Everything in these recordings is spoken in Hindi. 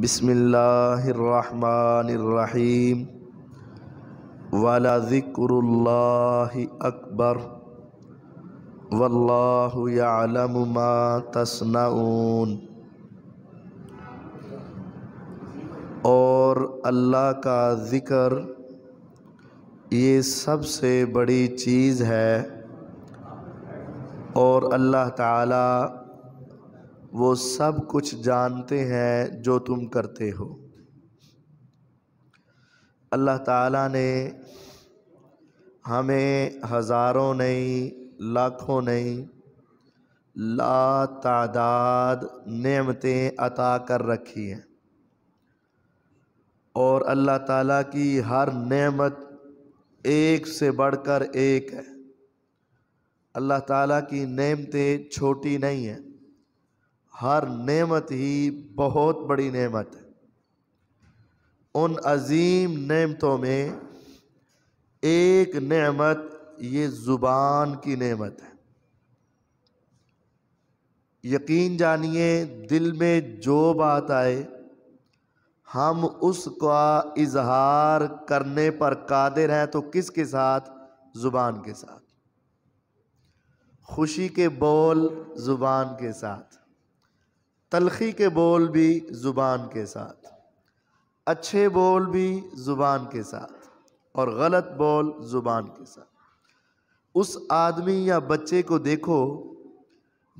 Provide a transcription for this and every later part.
बिसमीम वाला ज़िक्रुल्लाह अकबर वल्लाहुमा तसनाऊन और अल्लाह का ज़िक्र ये सबसे बड़ी चीज़ है और अल्लाह ताला वो सब कुछ जानते हैं जो तुम करते हो अल्लाह ताला ने हमें हज़ारों नहीं लाखों नहीं ला तादाद नेमतें अता कर रखी हैं और अल्लाह ताला की हर नेमत एक से बढ़कर एक है अल्लाह ताला की नेमतें छोटी नहीं हैं हर नेमत ही बहुत बड़ी नेमत है उन अजीम नेमतों में एक नेमत ये ज़ुबान की नेमत है यकीन जानिए दिल में जो बात आए हम उसका इजहार करने पर कादिर हैं तो किसके साथ ज़ुबान के साथ खुशी के बोल ज़ुबान के साथ तलखी के बोल भी ज़ुबान के साथ अच्छे बोल भी ज़ुबान के साथ और गलत बोल ज़ुबान के साथ उस आदमी या बच्चे को देखो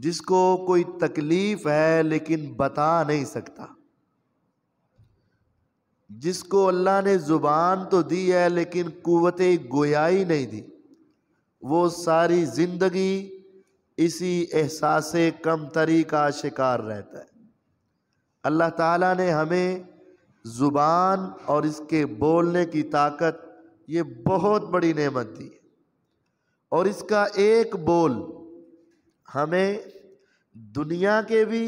जिसको कोई तकलीफ़ है लेकिन बता नहीं सकता जिसको अल्लाह ने ज़ुबान तो दी है लेकिन क़वत गोयाई नहीं दी वो सारी ज़िंदगी इसी एहसास कमतरी का शिकार रहता है अल्लाह ताला ने हमें ज़ुबान और इसके बोलने की ताकत ये बहुत बड़ी नेमत दी है और इसका एक बोल हमें दुनिया के भी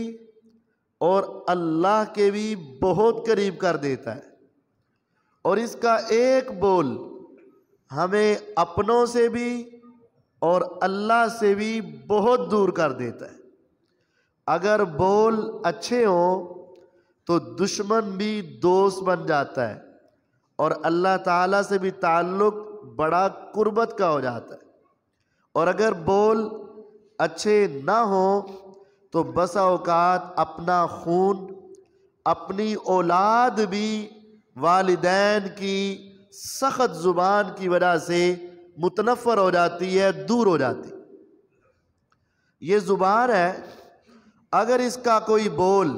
और अल्लाह के भी बहुत करीब कर देता है और इसका एक बोल हमें अपनों से भी और अल्लाह से भी बहुत दूर कर देता है अगर बोल अच्छे हों तो दुश्मन भी दोस्त बन जाता है और अल्लाह ताला से भी ताल्लुक़ बड़ा कुर्बत का हो जाता है और अगर बोल अच्छे ना हो तो बस अवकात अपना खून अपनी औलाद भी वालदेन की सख्त ज़ुबान की वजह से मुतनफ़र हो जाती है दूर हो जाती ये ज़ुबान है अगर इसका कोई बोल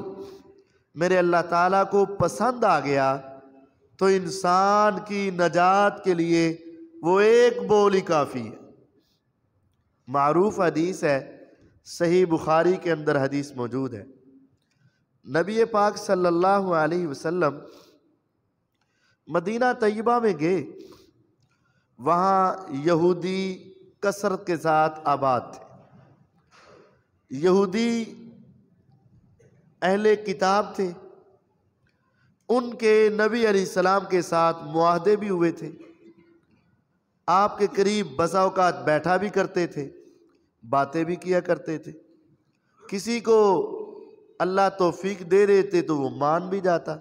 मेरे अल्लाह ताला को पसंद आ गया तो इंसान की नजात के लिए वो एक बोल ही काफ़ी है मरूफ हदीस है सही बुखारी के अंदर हदीस मौजूद है नबी पाक सल्लल्लाहु अलैहि वसल्लम मदीना तयबा में गए वहाँ यहूदी कसरत के साथ आबाद थे यहूदी अहले किताब थे उनके नबी सलाम के साथ माहदे भी हुए थे आपके करीब बसाओकात बैठा भी करते थे बातें भी किया करते थे किसी को अल्लाह तोफीक दे देते तो वो मान भी जाता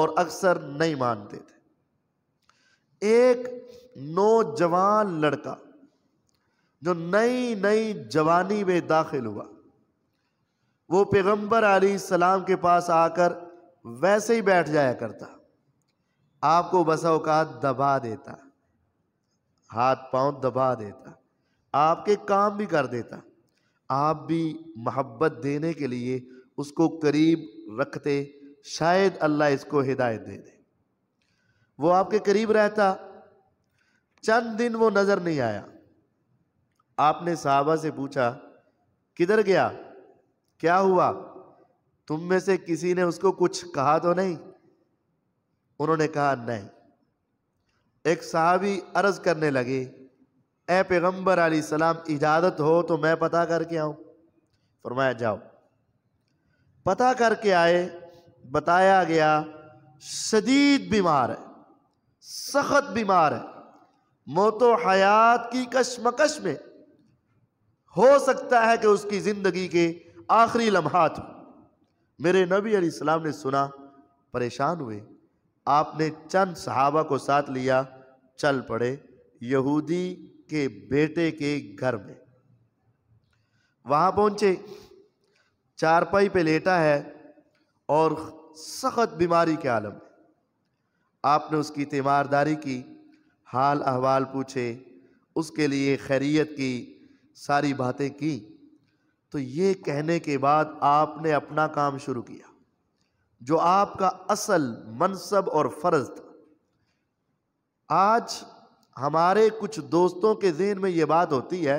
और अक्सर नहीं मानते थे एक नौजवान लड़का जो नई नई जवानी में दाखिल हुआ वो पैगंबर अली सलाम के पास आकर वैसे ही बैठ जाया करता आपको बसा अवकात दबा देता हाथ पांव दबा देता आपके काम भी कर देता आप भी मोहब्बत देने के लिए उसको करीब रखते शायद अल्लाह इसको हिदायत दे दे वो आपके करीब रहता चंद दिन वो नजर नहीं आया आपने साहबा से पूछा किधर गया क्या हुआ तुम में से किसी ने उसको कुछ कहा तो नहीं उन्होंने कहा नहीं एक साहबी अर्ज करने लगे ए पैगम्बर अली सलाम इजाज़त हो तो मैं पता करके आऊं फरमाया जाओ पता करके आए बताया गया शदीद बीमार है सख्त बीमार है मौत हयात की कशमकश में हो सकता है कि उसकी ज़िंदगी के आखिरी लम्हात मेरे नबी अलैहिस्सलाम ने सुना परेशान हुए आपने चंद सहाबा को साथ लिया चल पड़े यहूदी के बेटे के घर में वहाँ पहुँचे चारपाई पे लेटा है और सख्त बीमारी के आलम में आपने उसकी तीमारदारी की हाल अहवाल पूछे उसके लिए खैरियत की सारी बातें की तो ये कहने के बाद आपने अपना काम शुरू किया जो आपका असल मनसब और फ़र्ज़ था आज हमारे कुछ दोस्तों के जहन में ये बात होती है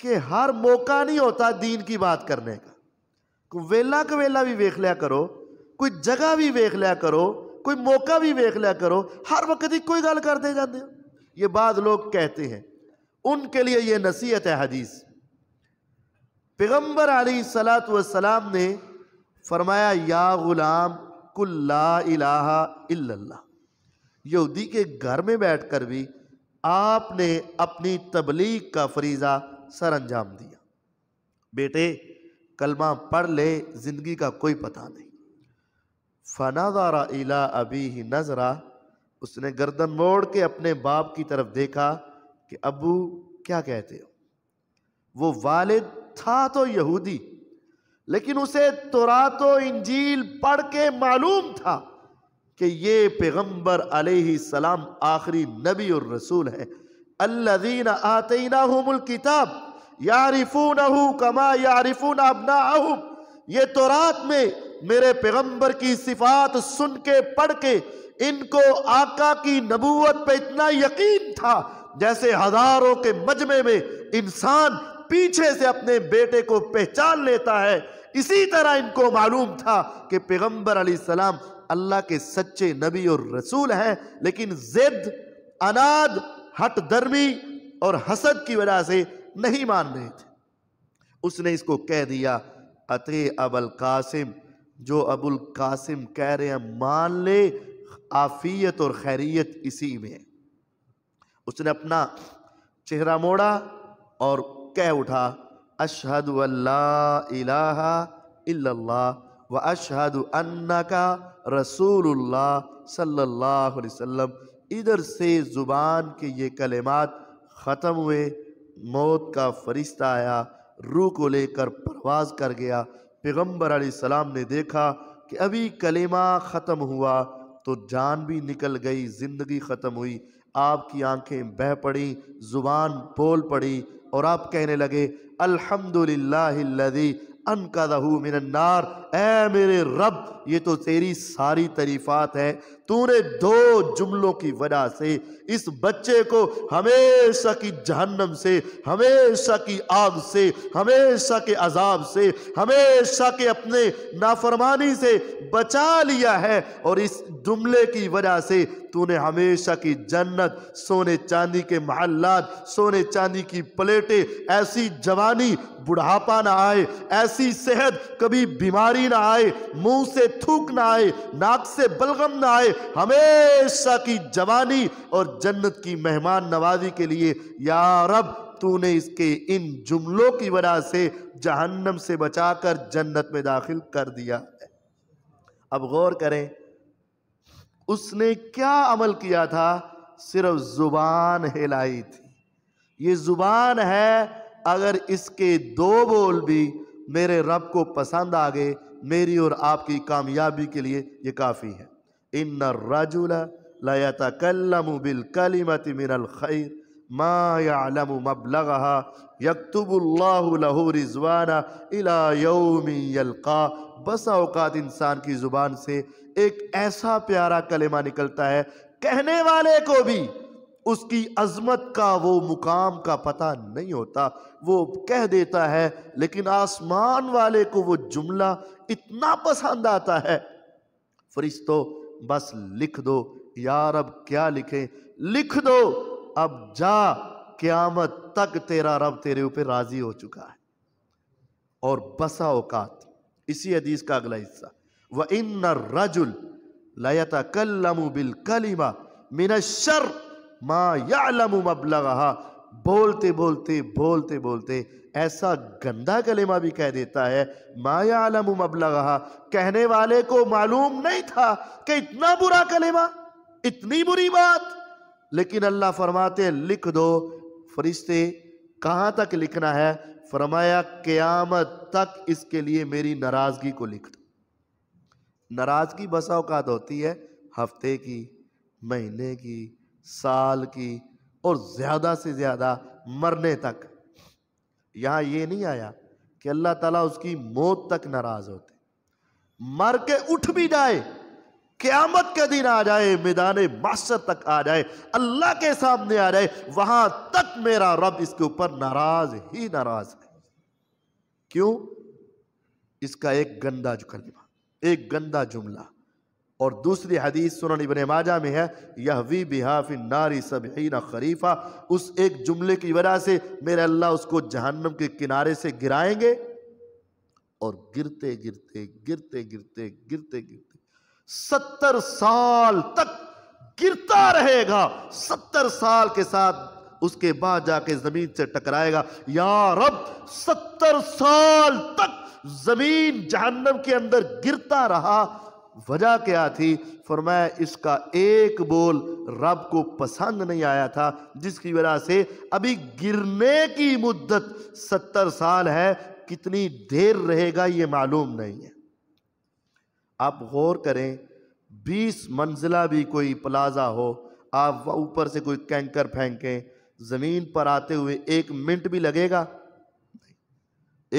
कि हर मौका नहीं होता दीन की बात करने का वेला कवेला भी वेख लिया करो कोई जगह भी वेख लिया करो कोई मौका भी वेख लिया करो हर वक्त ਹੀ ਕੋਈ गल करते जाते हो ये बात लोग कहते हैं उनके लिए ये नसीहत है हदीस पैगंबर अली सलात वसलाम ने फरमाया या गुलाम कुल्ला इलाहा इल्लल्लाह यहूदी के घर में बैठ कर भी आपने अपनी तबलीग का फरीज़ा सर अंजाम दिया बेटे कलमा पढ़ ले ज़िंदगी का कोई पता नहीं फनाजारा इला अभी ही नजरा उसने गर्दन मोड़ के अपने बाप की तरफ देखा कि अबू क्या कहते हो वो वालिद था तो यहूदी लेकिन उसे तोरात इंजील पढ़ के मालूम था कि ये पैगम्बर सलाम आखिरी नबी और रसूल है अल्लादीन आतना किताब यारिफून कमा यारिफून अबना ये तोरात में मेरे पैगंबर की सिफात सुन के पढ़ के इनको आका की नबूवत पे इतना यकीन था जैसे हजारों के मजमे में इंसान पीछे से अपने बेटे को पहचान लेता है इसी तरह इनको मालूम था कि पैगंबर अली सलाम अल्लाह के सच्चे नबी और रसूल हैं लेकिन जिद अनाद हट दर्मी और हसद की वजह से नहीं मान रहे थे उसने इसको कह दिया अते अबल कासिम जो अबुल कासिम कह रहे हैं मान ले आफियत और खैरियत इसी में उसने अपना चेहरा मोड़ा और कह उठा अशहद इल्लल्लाह व अशहद अन्ना का रसूलुल्लाह सल्लल्लाहु अलैहि वसल्लम इधर से ज़ुबान के ये कलेमात ख़त्म हुए मौत का फरिश्ता आया रूह को लेकर परवाज कर गया पैगम्बर सलाम ने देखा कि अभी कलेमा ख़त्म हुआ तो जान भी निकल गई ज़िंदगी ख़त्म हुई आपकी आंखें बह पड़ी ज़ुबान बोल पड़ी और आप कहने लगे अल्हम्दुलिल्लाह अनकदहू मिनन्नार ए मेरे रब ये तो तेरी सारी तरीफात है तूने दो जुमलों की वजह से इस बच्चे को हमेशा की जहन्नम से हमेशा की आग से हमेशा के अजाब से हमेशा के अपने नाफरमानी से बचा लिया है और इस जुमले की वजह से तूने हमेशा की जन्नत सोने चांदी के महल्लात सोने चांदी की प्लेटें ऐसी जवानी बुढ़ापा ना आए ऐसी सेहत कभी बीमारी बीमारी ना आए मुंह से थूक ना आए नाक से बलगम ना आए हमेशा की जवानी और जन्नत की मेहमान नवाजी के लिए या रब तूने इसके इन जुमलों की वजह से जहन्नम से बचाकर जन्नत में दाखिल कर दिया है अब गौर करें उसने क्या अमल किया था सिर्फ जुबान हिलाई थी ये जुबान है अगर इसके दो बोल भी मेरे रब को पसंद आ गए मेरी और आपकी कामयाबी के लिए ये काफ़ी है इन रजुला बिल कलीमत मिनल खैर मायालम मबलगा यकतबुल्लाहू रिजवाना इला यलका बस अवकात इंसान की ज़ुबान से एक ऐसा प्यारा कलेमा निकलता है कहने वाले को भी उसकी अजमत का वो मुकाम का पता नहीं होता वो कह देता है लेकिन आसमान वाले को वो जुमला इतना पसंद आता है फरिश्तो बस लिख दो यार अब क्या लिखें लिख दो अब जा क्यामत तक तेरा रब तेरे ऊपर राजी हो चुका है और बसा औकात इसी अदीज का अगला हिस्सा व इन रजुल लयता कलम बिल कलिमा मिन माँ यालम मबलगा बोलते बोलते बोलते बोलते ऐसा गंदा कलेमा भी कह देता है माया आलम मबलगा कहने वाले को मालूम नहीं था कि इतना बुरा कलेमा इतनी बुरी बात लेकिन अल्लाह फरमाते लिख दो फरिश्ते कहाँ तक लिखना है फरमाया क़यामत तक इसके लिए मेरी नाराज़गी को लिख दो नाराज़गी बसा होती है हफ्ते की महीने की साल की और ज़्यादा से ज़्यादा मरने तक यहां ये नहीं आया कि अल्लाह ताला उसकी मौत तक नाराज़ होते मर के उठ भी जाए क्यामत के दिन आ जाए मैदान माशर तक आ जाए अल्लाह के सामने आ जाए वहां तक मेरा रब इसके ऊपर नाराज ही नाराज है क्यों इसका एक गंदा जुकलिमा एक गंदा जुमला और दूसरी हदीस सुन इबन माजा में है यह वी बिहाफि नारी सबहीन खरीफा उस एक जुमले की वजह से मेरे अल्लाह उसको जहन्नम के किनारे से गिराएंगे और गिरते गिरते गिरते गिरते गिरते गिरते सत्तर साल तक गिरता रहेगा सत्तर साल के साथ उसके बाद जाके जमीन से टकराएगा या रब सत्तर साल तक जमीन जहन्नम के अंदर गिरता रहा वजह क्या थी फरमाया इसका एक बोल रब को पसंद नहीं आया था जिसकी वजह से अभी गिरने की मुद्दत सत्तर साल है कितनी देर रहेगा ये मालूम नहीं है आप गौर करें बीस मंजिला भी कोई प्लाजा हो आप ऊपर से कोई कैंकर फेंकें ज़मीन पर आते हुए एक मिनट भी लगेगा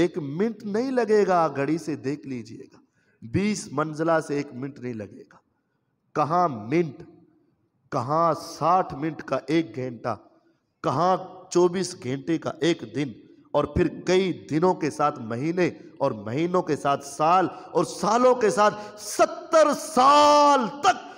एक मिनट नहीं लगेगा घड़ी से देख लीजिएगा बीस मंजिला से एक मिनट नहीं लगेगा कहाँ मिनट कहाँ साठ मिनट का एक घंटा कहाँ चौबीस घंटे का एक दिन और फिर कई दिनों के साथ महीने और महीनों के साथ साल और सालों के साथ सत्तर साल तक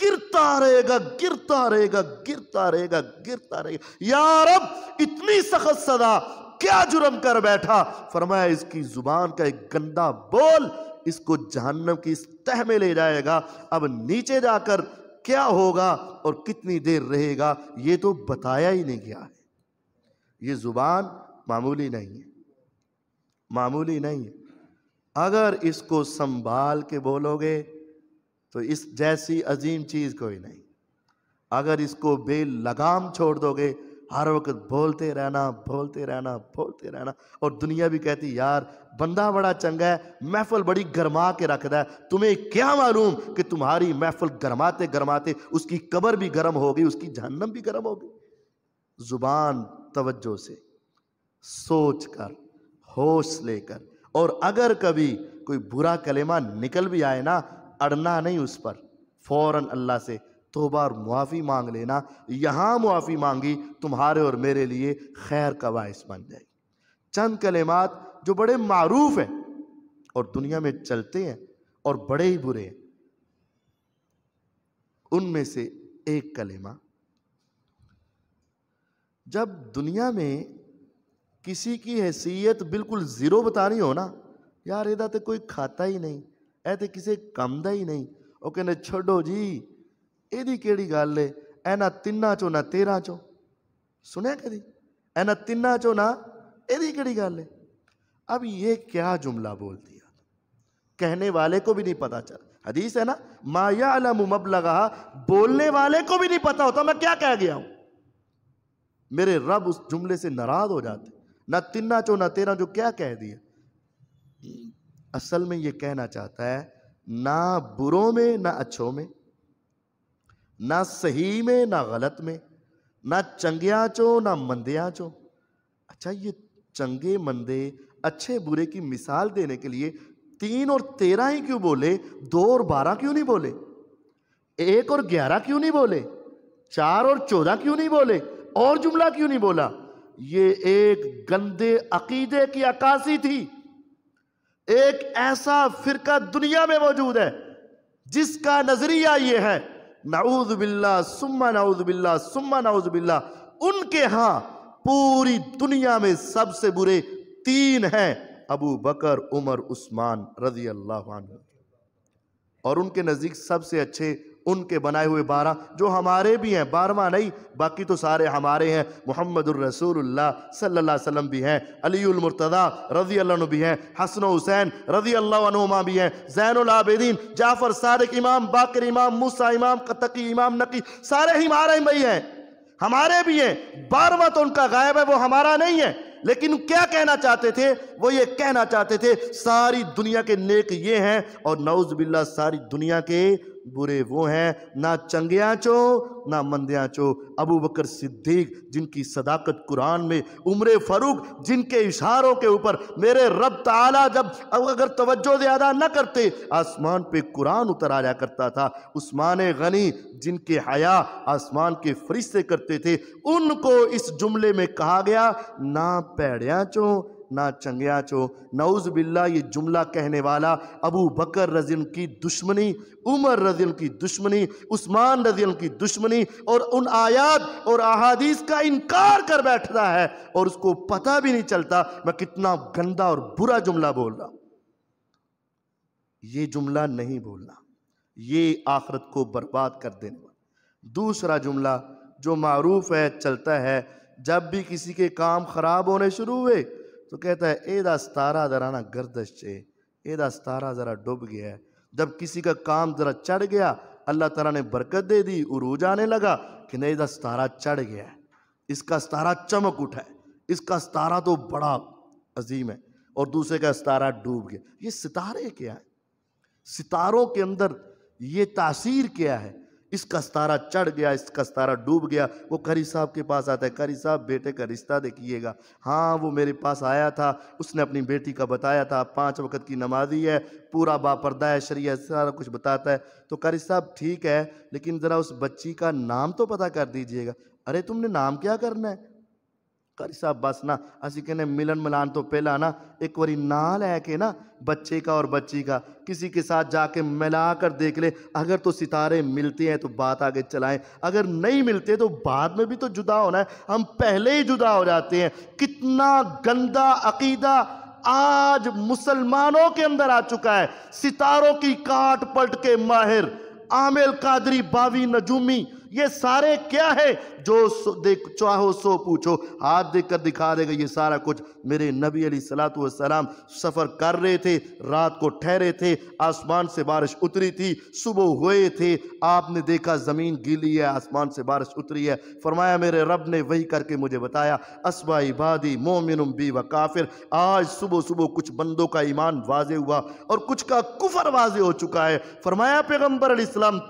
गिरता रहेगा गिरता रहेगा गिरता रहेगा गिरता रहेगा यार अब इतनी सख्त सदा क्या जुर्म कर बैठा फरमाया इसकी जुबान का एक गंदा बोल इसको जहन्नम की तह में ले जाएगा अब नीचे जाकर क्या होगा और कितनी देर रहेगा ये तो बताया ही नहीं गया है ये ज़ुबान मामूली नहीं है मामूली नहीं है अगर इसको संभाल के बोलोगे तो इस जैसी अजीम चीज़ कोई नहीं अगर इसको बेलगाम छोड़ दोगे हर वक्त बोलते रहना बोलते रहना बोलते रहना और दुनिया भी कहती यार बंदा बड़ा चंगा है महफल बड़ी गरमा के रखता है तुम्हें क्या मालूम कि तुम्हारी महफल गरमाते गरमाते उसकी कबर भी गर्म होगी उसकी जहन्नम भी गर्म होगी जुबान तवज्जो से सोच कर होश लेकर और अगर कभी कोई बुरा कलेमा निकल भी आए ना अड़ना नहीं उस पर फ़ौर अल्लाह से तो बार मुआफ़ी मांग लेना यहाँ मुआफ़ी मांगी तुम्हारे और मेरे लिए खैर का बायस बन जाएगी चंद कलेमात जो बड़े मरूफ हैं और दुनिया में चलते हैं और बड़े ही बुरे हैं उनमें से एक कलेमा जब दुनिया में किसी की हैसियत बिल्कुल ज़ीरो बतानी हो ना यार एदा तो कोई खाता ही नहीं ऐसे तो किसी कमदा ही नहीं और कहने छोड़ो जी ਇਹਦੀ ਕਿਹੜੀ ਗੱਲ ਏ ਇਹਨਾਂ ਤਿੰਨਾਂ ਚੋਂ ਨਾ 13 ਚੋਂ ਸੁਣਿਆ ਕਦੀ ਇਹਨਾਂ ਤਿੰਨਾਂ ਚੋਂ ਨਾ ਇਹਦੀ ਕਿਹੜੀ ਗੱਲ ਏ अब ये क्या जुमला बोल दिया कहने वाले को भी नहीं पता चला हदीस है ना माया अलम मब लगा बोलने वाले को भी नहीं पता होता मैं क्या कह गया हूं मेरे रब उस जुमले से नाराज हो जाते ना तिन्ना चो ना तेरा जो क्या कह दिया असल में ये कहना चाहता है ना बुरों में ना अच्छों में ना सही में ना गलत में ना चंगिया चो ना मंदिया चो अच्छा ये चंगे मंदे अच्छे बुरे की मिसाल देने के लिए तीन और तेरह ही क्यों बोले दो और बारह क्यों नहीं बोले एक और ग्यारह क्यों नहीं बोले चार और चौदह क्यों नहीं बोले और जुमला क्यों नहीं बोला ये एक गंदे अकीदे की अक्कासी थी एक ऐसा फिरका दुनिया में मौजूद है जिसका नजरिया ये है नाउज़बिल्ला सुम्मा नाउज़बिल्ला सुम्मा बिल्ला उनके यहाँ पूरी दुनिया में सबसे बुरे तीन हैं अबू बकर उमर उस्मान रजी अल्लाह और उनके नज़दीक सबसे अच्छे उनके बनाए हुए बारह जो हमारे भी हैं बारवा नहीं बाकी तो सारे हमारे हैं मोहम्मद रसूलुल्लाह वसल्लम भी हैं अलीमरतदा रजी अल्लाह भी हैं हसन हुसैन रजी अल्लाहमा भी हैं जैनआबदीन जाफ़र सादक इमाम बाकर इमाम मूसा इमाम कतकी इमाम नकी सारे हमारे भाई हैं हमारे भी हैं बारवा तो उनका गायब है वो हमारा नहीं है लेकिन क्या कहना चाहते थे वो ये कहना चाहते थे सारी दुनिया के नेक ये हैं और नौज बिल्ला सारी दुनिया के बुरे वो हैं ना चंगिया चो ना मंदिया चो अबू बकर सिद्दीक जिनकी सदाकत कुरान में उम्र फ़रूक जिनके इशारों के ऊपर मेरे रब ताला जब अगर तवज्जो ज़्यादा न करते आसमान पे कुरान उतर आया करता था उस्मान गनी जिनके हया आसमान के फरिश्ते करते थे उनको इस जुमले में कहा गया ना पैड़िया चो ना चंगया चो नौज़ बिल्ला ये जुमला कहने वाला अबू बकर रजीन की दुश्मनी उमर रजीन की दुश्मनी उस्मान रजीन की दुश्मनी और उन आयात और अहादीस का इनकार कर बैठ रहा है और उसको पता भी नहीं चलता मैं कितना गंदा और बुरा जुमला बोल रहा हूँ ये जुमला नहीं बोलना ये आखरत को बर्बाद कर देने वाला दूसरा जुमला जो मरूफ है चलता है जब भी किसी के काम ख़राब होने शुरू हुए तो कहता है एदा सतारा ज़रा ना गर्दश से दा सतारा ज़रा डूब गया है जब किसी का काम ज़रा चढ़ गया अल्लाह तला ने बरकत दे दी उरूज आने लगा कि नहीं दा सतारा चढ़ गया है इसका सतारा चमक उठा है इसका सतारा तो बड़ा अजीम है और दूसरे का सतारा डूब गया ये सितारे क्या है सितारों के अंदर ये तासीर क्या है इसका सतारा चढ़ गया इसका सतारा डूब गया वो करी साहब के पास आता है करी साहब बेटे का रिश्ता देखिएगा हाँ वो मेरे पास आया था उसने अपनी बेटी का बताया था पाँच वक्त की नमाजी है पूरा बापरदा है शरीय सारा कुछ बताता है तो करी साहब ठीक है लेकिन ज़रा उस बच्ची का नाम तो पता कर दीजिएगा अरे तुमने नाम क्या करना है कारी साहब बस ना असि कहने मिलन मिलान तो पहला ना एक बारी ना लैके ना बच्चे का और बच्ची का किसी के साथ जाके मिला कर देख ले अगर तो सितारे मिलते हैं तो बात आगे चलाएं अगर नहीं मिलते तो बाद में भी तो जुदा होना है हम पहले ही जुदा हो जाते हैं कितना गंदा अकीदा आज मुसलमानों के अंदर आ चुका है सितारों की काट पलट के माहिर आमिल कादरी बावी नजूमी ये सारे क्या है जो सो देख चाहो सो पूछो हाथ देख कर दिखा देगा ये सारा कुछ मेरे नबी अली सलात सफ़र कर रहे थे रात को ठहरे थे आसमान से बारिश उतरी थी सुबह हुए थे आपने देखा ज़मीन गीली है आसमान से बारिश उतरी है फरमाया मेरे रब ने वही करके मुझे बताया असबा इबादी मोमिन बी व काफिर आज सुबह सुबह कुछ बंदों का ईमान वाजे हुआ और कुछ का कुफर वाजे हो चुका है फरमाया पैगम्बर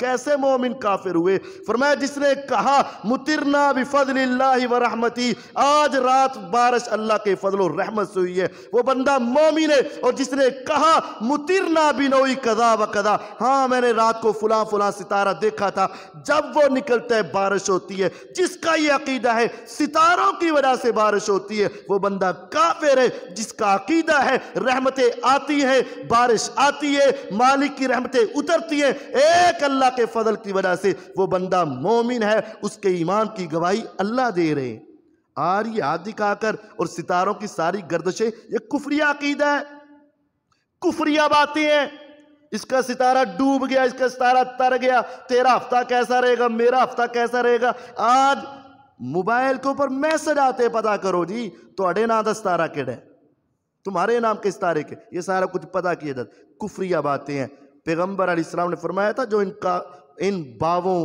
कैसे मोमिन काफिर हुए फरमाया जिसने कहा मुतिर बशरना बिफजल्ला रहमती आज रात बारिश अल्लाह के फजल रहमत से हुई है वो बंदा मोमिन है और जिसने कहा मुतिरना भी नोई कदा व कदा हाँ मैंने रात को फुला फुला सितारा देखा था जब वो निकलता है बारिश होती है जिसका ये अकीदा है सितारों की वजह से बारिश होती है वो बंदा काफिर है जिसका अकीदा है रहमतें आती हैं बारिश आती है मालिक की रहमतें उतरती हैं एक अल्लाह के फजल की वजह से वो बंदा मोमिन है उसके ईमान की गवाही अल्लाह दे रहे हैं आर्य आदि काकर और सितारों की सारी गर्दशें ये कुफरिया अकीदा है कुफरिया बातें हैं इसका सितारा डूब गया इसका सितारा तर गया तेरा हफ्ता कैसा रहेगा मेरा हफ्ता कैसा रहेगा आज मोबाइल के ऊपर मैसेज आते पता करो जी तो थोड़े नाम का सितारा केड़ा तुम्हारे नाम के सितारे के ये सारा कुछ पता किया जाता कुफरिया बातें हैं पैगम्बर इस्लाम ने फरमाया था जो इनका इन बावों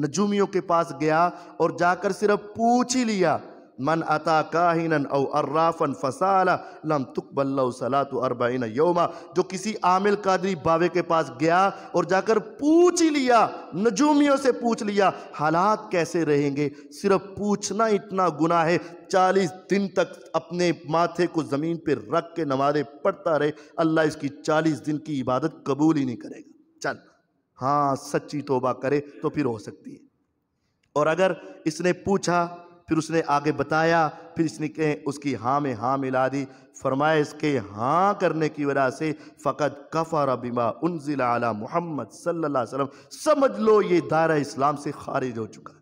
नजूमियों के पास गया और जाकर सिर्फ पूछ ही लिया मन अता काहिन औ अर्राफन फसाला लम तुक सला तो अरबाइन योमा जो किसी आमिल कादरी बावे के पास गया और जाकर पूछ ही लिया नजूमियों से पूछ लिया हालात कैसे रहेंगे सिर्फ पूछना इतना गुना है चालीस दिन तक अपने माथे को ज़मीन पर रख के नमाज़ें पढ़ता रहे अल्लाह इसकी चालीस दिन की इबादत कबूल ही नहीं करेगा चल हाँ सच्ची तोबा करे तो फिर हो सकती है और अगर इसने पूछा फिर उसने आगे बताया फिर इसने उसकी हाँ में हाँ मिला दी फरमाया इसके हाँ करने की वजह से फ़कत कफ़ार बिमा उनजिला आला मोहम्मद सल्ला समझ लो ये दायरा इस्लाम से खारिज हो चुका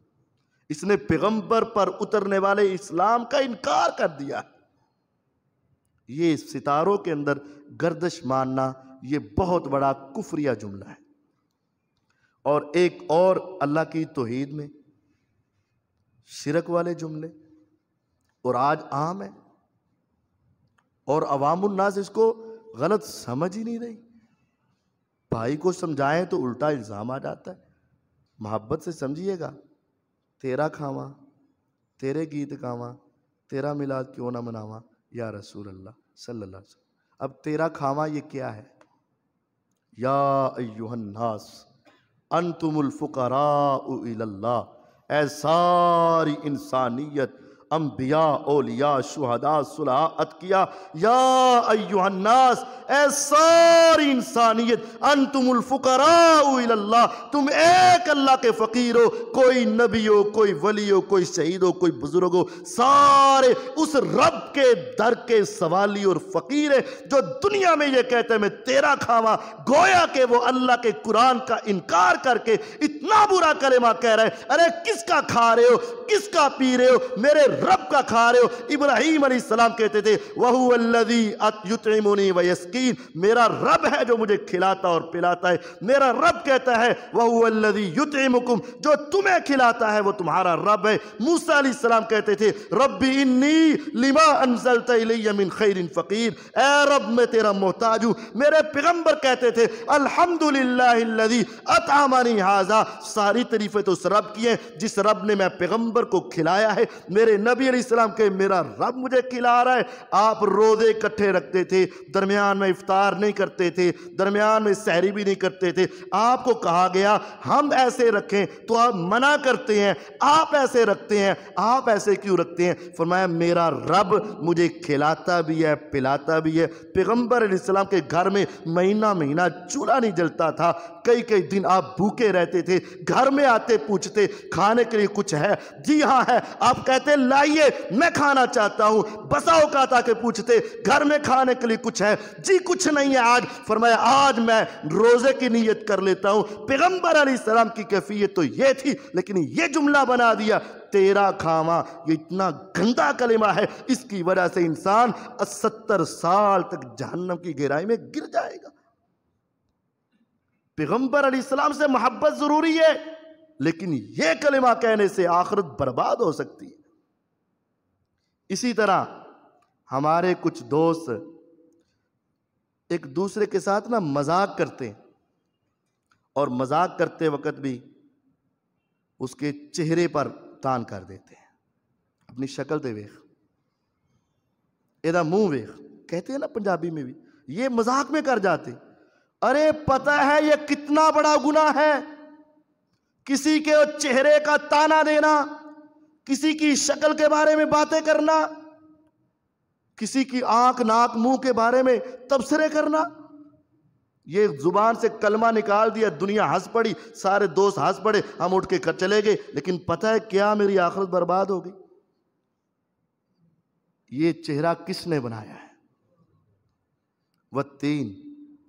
इसने पैगंबर पर उतरने वाले इस्लाम का इनकार कर दिया ये सितारों के अंदर गर्दश मानना ये बहुत बड़ा कुफरिया जुमला है और एक और अल्लाह की तोहीद में शिरक वाले जुमले और आज आम है और अवामनास इसको गलत समझ ही नहीं रही भाई को समझाएं तो उल्टा इल्ज़ाम आ जाता है मोहब्बत से समझिएगा तेरा खावा तेरे गीत गावा तेरा मिलाद क्यों ना मनावा या रसूल अल्लाह सल्ला अब तेरा खावा ये क्या है या अयुहन्नास अंतुमुल फ़ुकरा ए सारी इंसानियत अम्बिया ओलिया शुहदा सुलह अतकिया या अयुहन्नास ए सारी इंसानियत अनतुमफ़रा तुम एक अल्लाह के फ़कीर हो कोई नबी हो कोई वली हो कोई शहीद हो कोई बुज़ुर्ग हो सारे उस रब के दर के सवाली और फ़कीर है जो दुनिया में ये कहते हैं मैं तेरा खावा गोया के वो अल्लाह के कुरान का इनकार करके इतना बुरा मां कह रहे हैं अरे किसका खा रहे हो किसका पी रहे हो मेरे रब का खा रहे हो इब्राहिम सलाम कहते थे वहूल्लि वस्किन मेरा रब है जो मुझे खिलाता और पिलाता है मेरा रब कहता है वहूल्लि मुकुम जो तुम्हें खिलाता है वो तुम्हारा रब है मूसा सलाम कहते थे रबी इन्नी लिमा अनजलतमिन खैर फ़कीर ए रब मैं तेरा मोहताज हूँ मेरे पैगम्बर कहते थे अलहमदुल्लि अतामानी हाजा सारी तरीफ़ें तो उस रब की है जिस रब ने मैं पैगम्बर को खिलाया है मेरे न नबी अलैहिस्सलाम के मेरा रब मुझे खिला रहा है आप रोज़े इकट्ठे रखते थे दरमियान में इफ्तार नहीं करते थे दरमियान में सहरी भी नहीं करते थे आपको कहा गया हम ऐसे रखें तो आप मना करते हैं आप ऐसे रखते हैं आप ऐसे क्यों रखते हैं फरमाया मेरा रब मुझे खिलाता भी है पिलाता भी है पैगम्बर के घर में महीना महीना चूल्हा नहीं जलता था कई कई दिन आप भूखे रहते थे घर में आते पूछते खाने के लिए कुछ है जी हाँ है आप कहते लाइए मैं खाना चाहता हूँ बसाओ का पूछते घर में खाने के लिए कुछ है जी कुछ नहीं है आज फरमाया आज मैं रोज़े की नीयत कर लेता हूँ पैगम्बर सलाम की कैफियत तो ये थी लेकिन ये जुमला बना दिया तेरा खामा ये इतना गंदा कलेमा है इसकी वजह से इंसान सत्तर साल तक जहन्नम की गहराई में गिर जाएगा पैगंबर अलीसलाम से मोहब्बत ज़रूरी है लेकिन यह कलिमा कहने से आखिरत बर्बाद हो सकती है इसी तरह हमारे कुछ दोस्त एक दूसरे के साथ ना मजाक करते हैं और मजाक करते वक्त भी उसके चेहरे पर तान कर देते हैं अपनी शक्ल दे वेख एदा मुंह वेख कहते हैं ना पंजाबी में भी ये मजाक में कर जाते हैं अरे पता है ये कितना बड़ा गुना है किसी के चेहरे का ताना देना किसी की शक्ल के बारे में बातें करना किसी की आंख नाक मुंह के बारे में तबसरे करना ये जुबान से कलमा निकाल दिया दुनिया हंस पड़ी सारे दोस्त हंस पड़े हम उठ के कर चले गए लेकिन पता है क्या मेरी आखिरत बर्बाद हो गई ये चेहरा किसने बनाया है वह तीन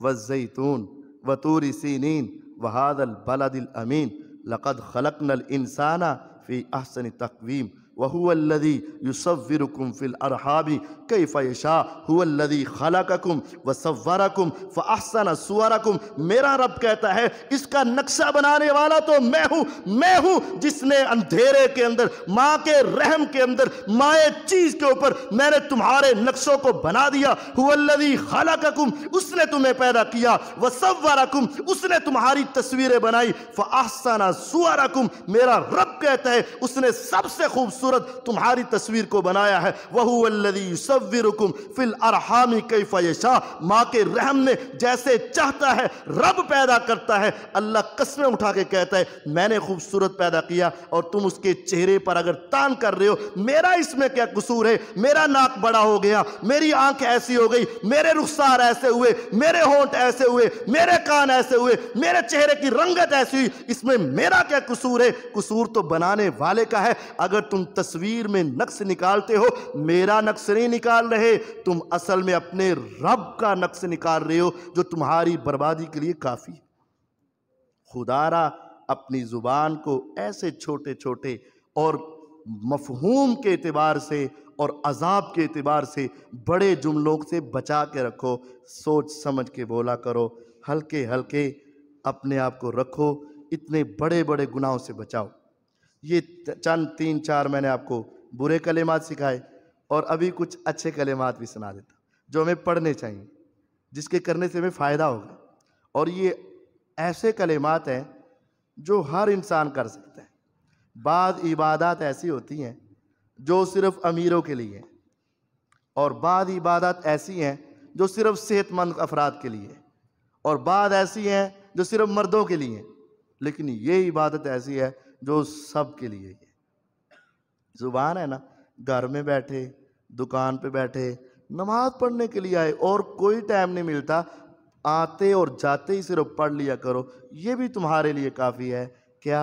والزيتون وطور سينين وهذا البلد الأمين لقد خلقنا الإنسان في أحسن تقويم वहुअल्लदी युसविरकुम फ़िल अरहाबी कई फ़ैशा हुअल्लदी खलाकुम व सवारकुम फ़ासन सुअरकुम मेरा रब कहता है इसका नक्शा बनाने वाला तो मैं हूँ मैं हूँ जिसने अंधेरे के अंदर माँ के रहम के अंदर माए चीज़ के ऊपर मैंने तुम्हारे नक्शों को बना दिया हुअल्लदी खलाकुम उसने तुम्हें पैदा किया व सवारकुम उसने तुम्हारी तस्वीरें बनाई फ़ासन सुअरकुम मेरा रब कहता है उसने सबसे खूबसूरत खूबसूरत तुम्हारी तस्वीर को बनाया है वहूल्लदी फिल अरहामी कई फ़ैशाह माँ के रहम ने जैसे चाहता है रब पैदा करता है अल्लाह कस्में उठा के कहता है मैंने खूबसूरत पैदा किया और तुम उसके चेहरे पर अगर तान कर रहे हो मेरा इसमें क्या कसूर है मेरा नाक बड़ा हो गया मेरी आंख ऐसी हो गई मेरे रुखसार ऐसे हुए मेरे होंठ ऐसे हुए मेरे कान ऐसे हुए मेरे चेहरे की रंगत ऐसी हुई इसमें मेरा क्या कसूर है कसूर तो बनाने वाले का है अगर तुम तस्वीर में नक्श निकालते हो मेरा नक्श नहीं निकाल रहे तुम असल में अपने रब का नक्श निकाल रहे हो जो तुम्हारी बर्बादी के लिए काफ़ी है खुदारा अपनी ज़ुबान को ऐसे छोटे छोटे और मफहूम के अतबार से और अजाब के अतबार से बड़े जुमलों से बचा के रखो सोच समझ के बोला करो हल्के हल्के अपने आप को रखो इतने बड़े बड़े गुनाहों से बचाओ ये चंद तीन चार मैंने आपको बुरे कलेमात सिखाए और अभी कुछ अच्छे कलेमात भी सुना देता जो हमें पढ़ने चाहिए जिसके करने से हमें फ़ायदा होगा और ये ऐसे कलेमात हैं जो हर इंसान कर सकता है बाद इबादत ऐसी होती हैं जो सिर्फ़ अमीरों के लिए हैं और बाद इबादत ऐसी हैं जो सिर्फ़ सेहतमंद अफराद के लिए और बाद ऐसी हैं जो सिर्फ़ मर्दों के लिए लेकिन ये इबादत ऐसी है जो सब के लिए है जुबान है ना घर में बैठे दुकान पे बैठे नमाज पढ़ने के लिए आए और कोई टाइम नहीं मिलता आते और जाते ही सिर्फ पढ़ लिया करो ये भी तुम्हारे लिए काफ़ी है क्या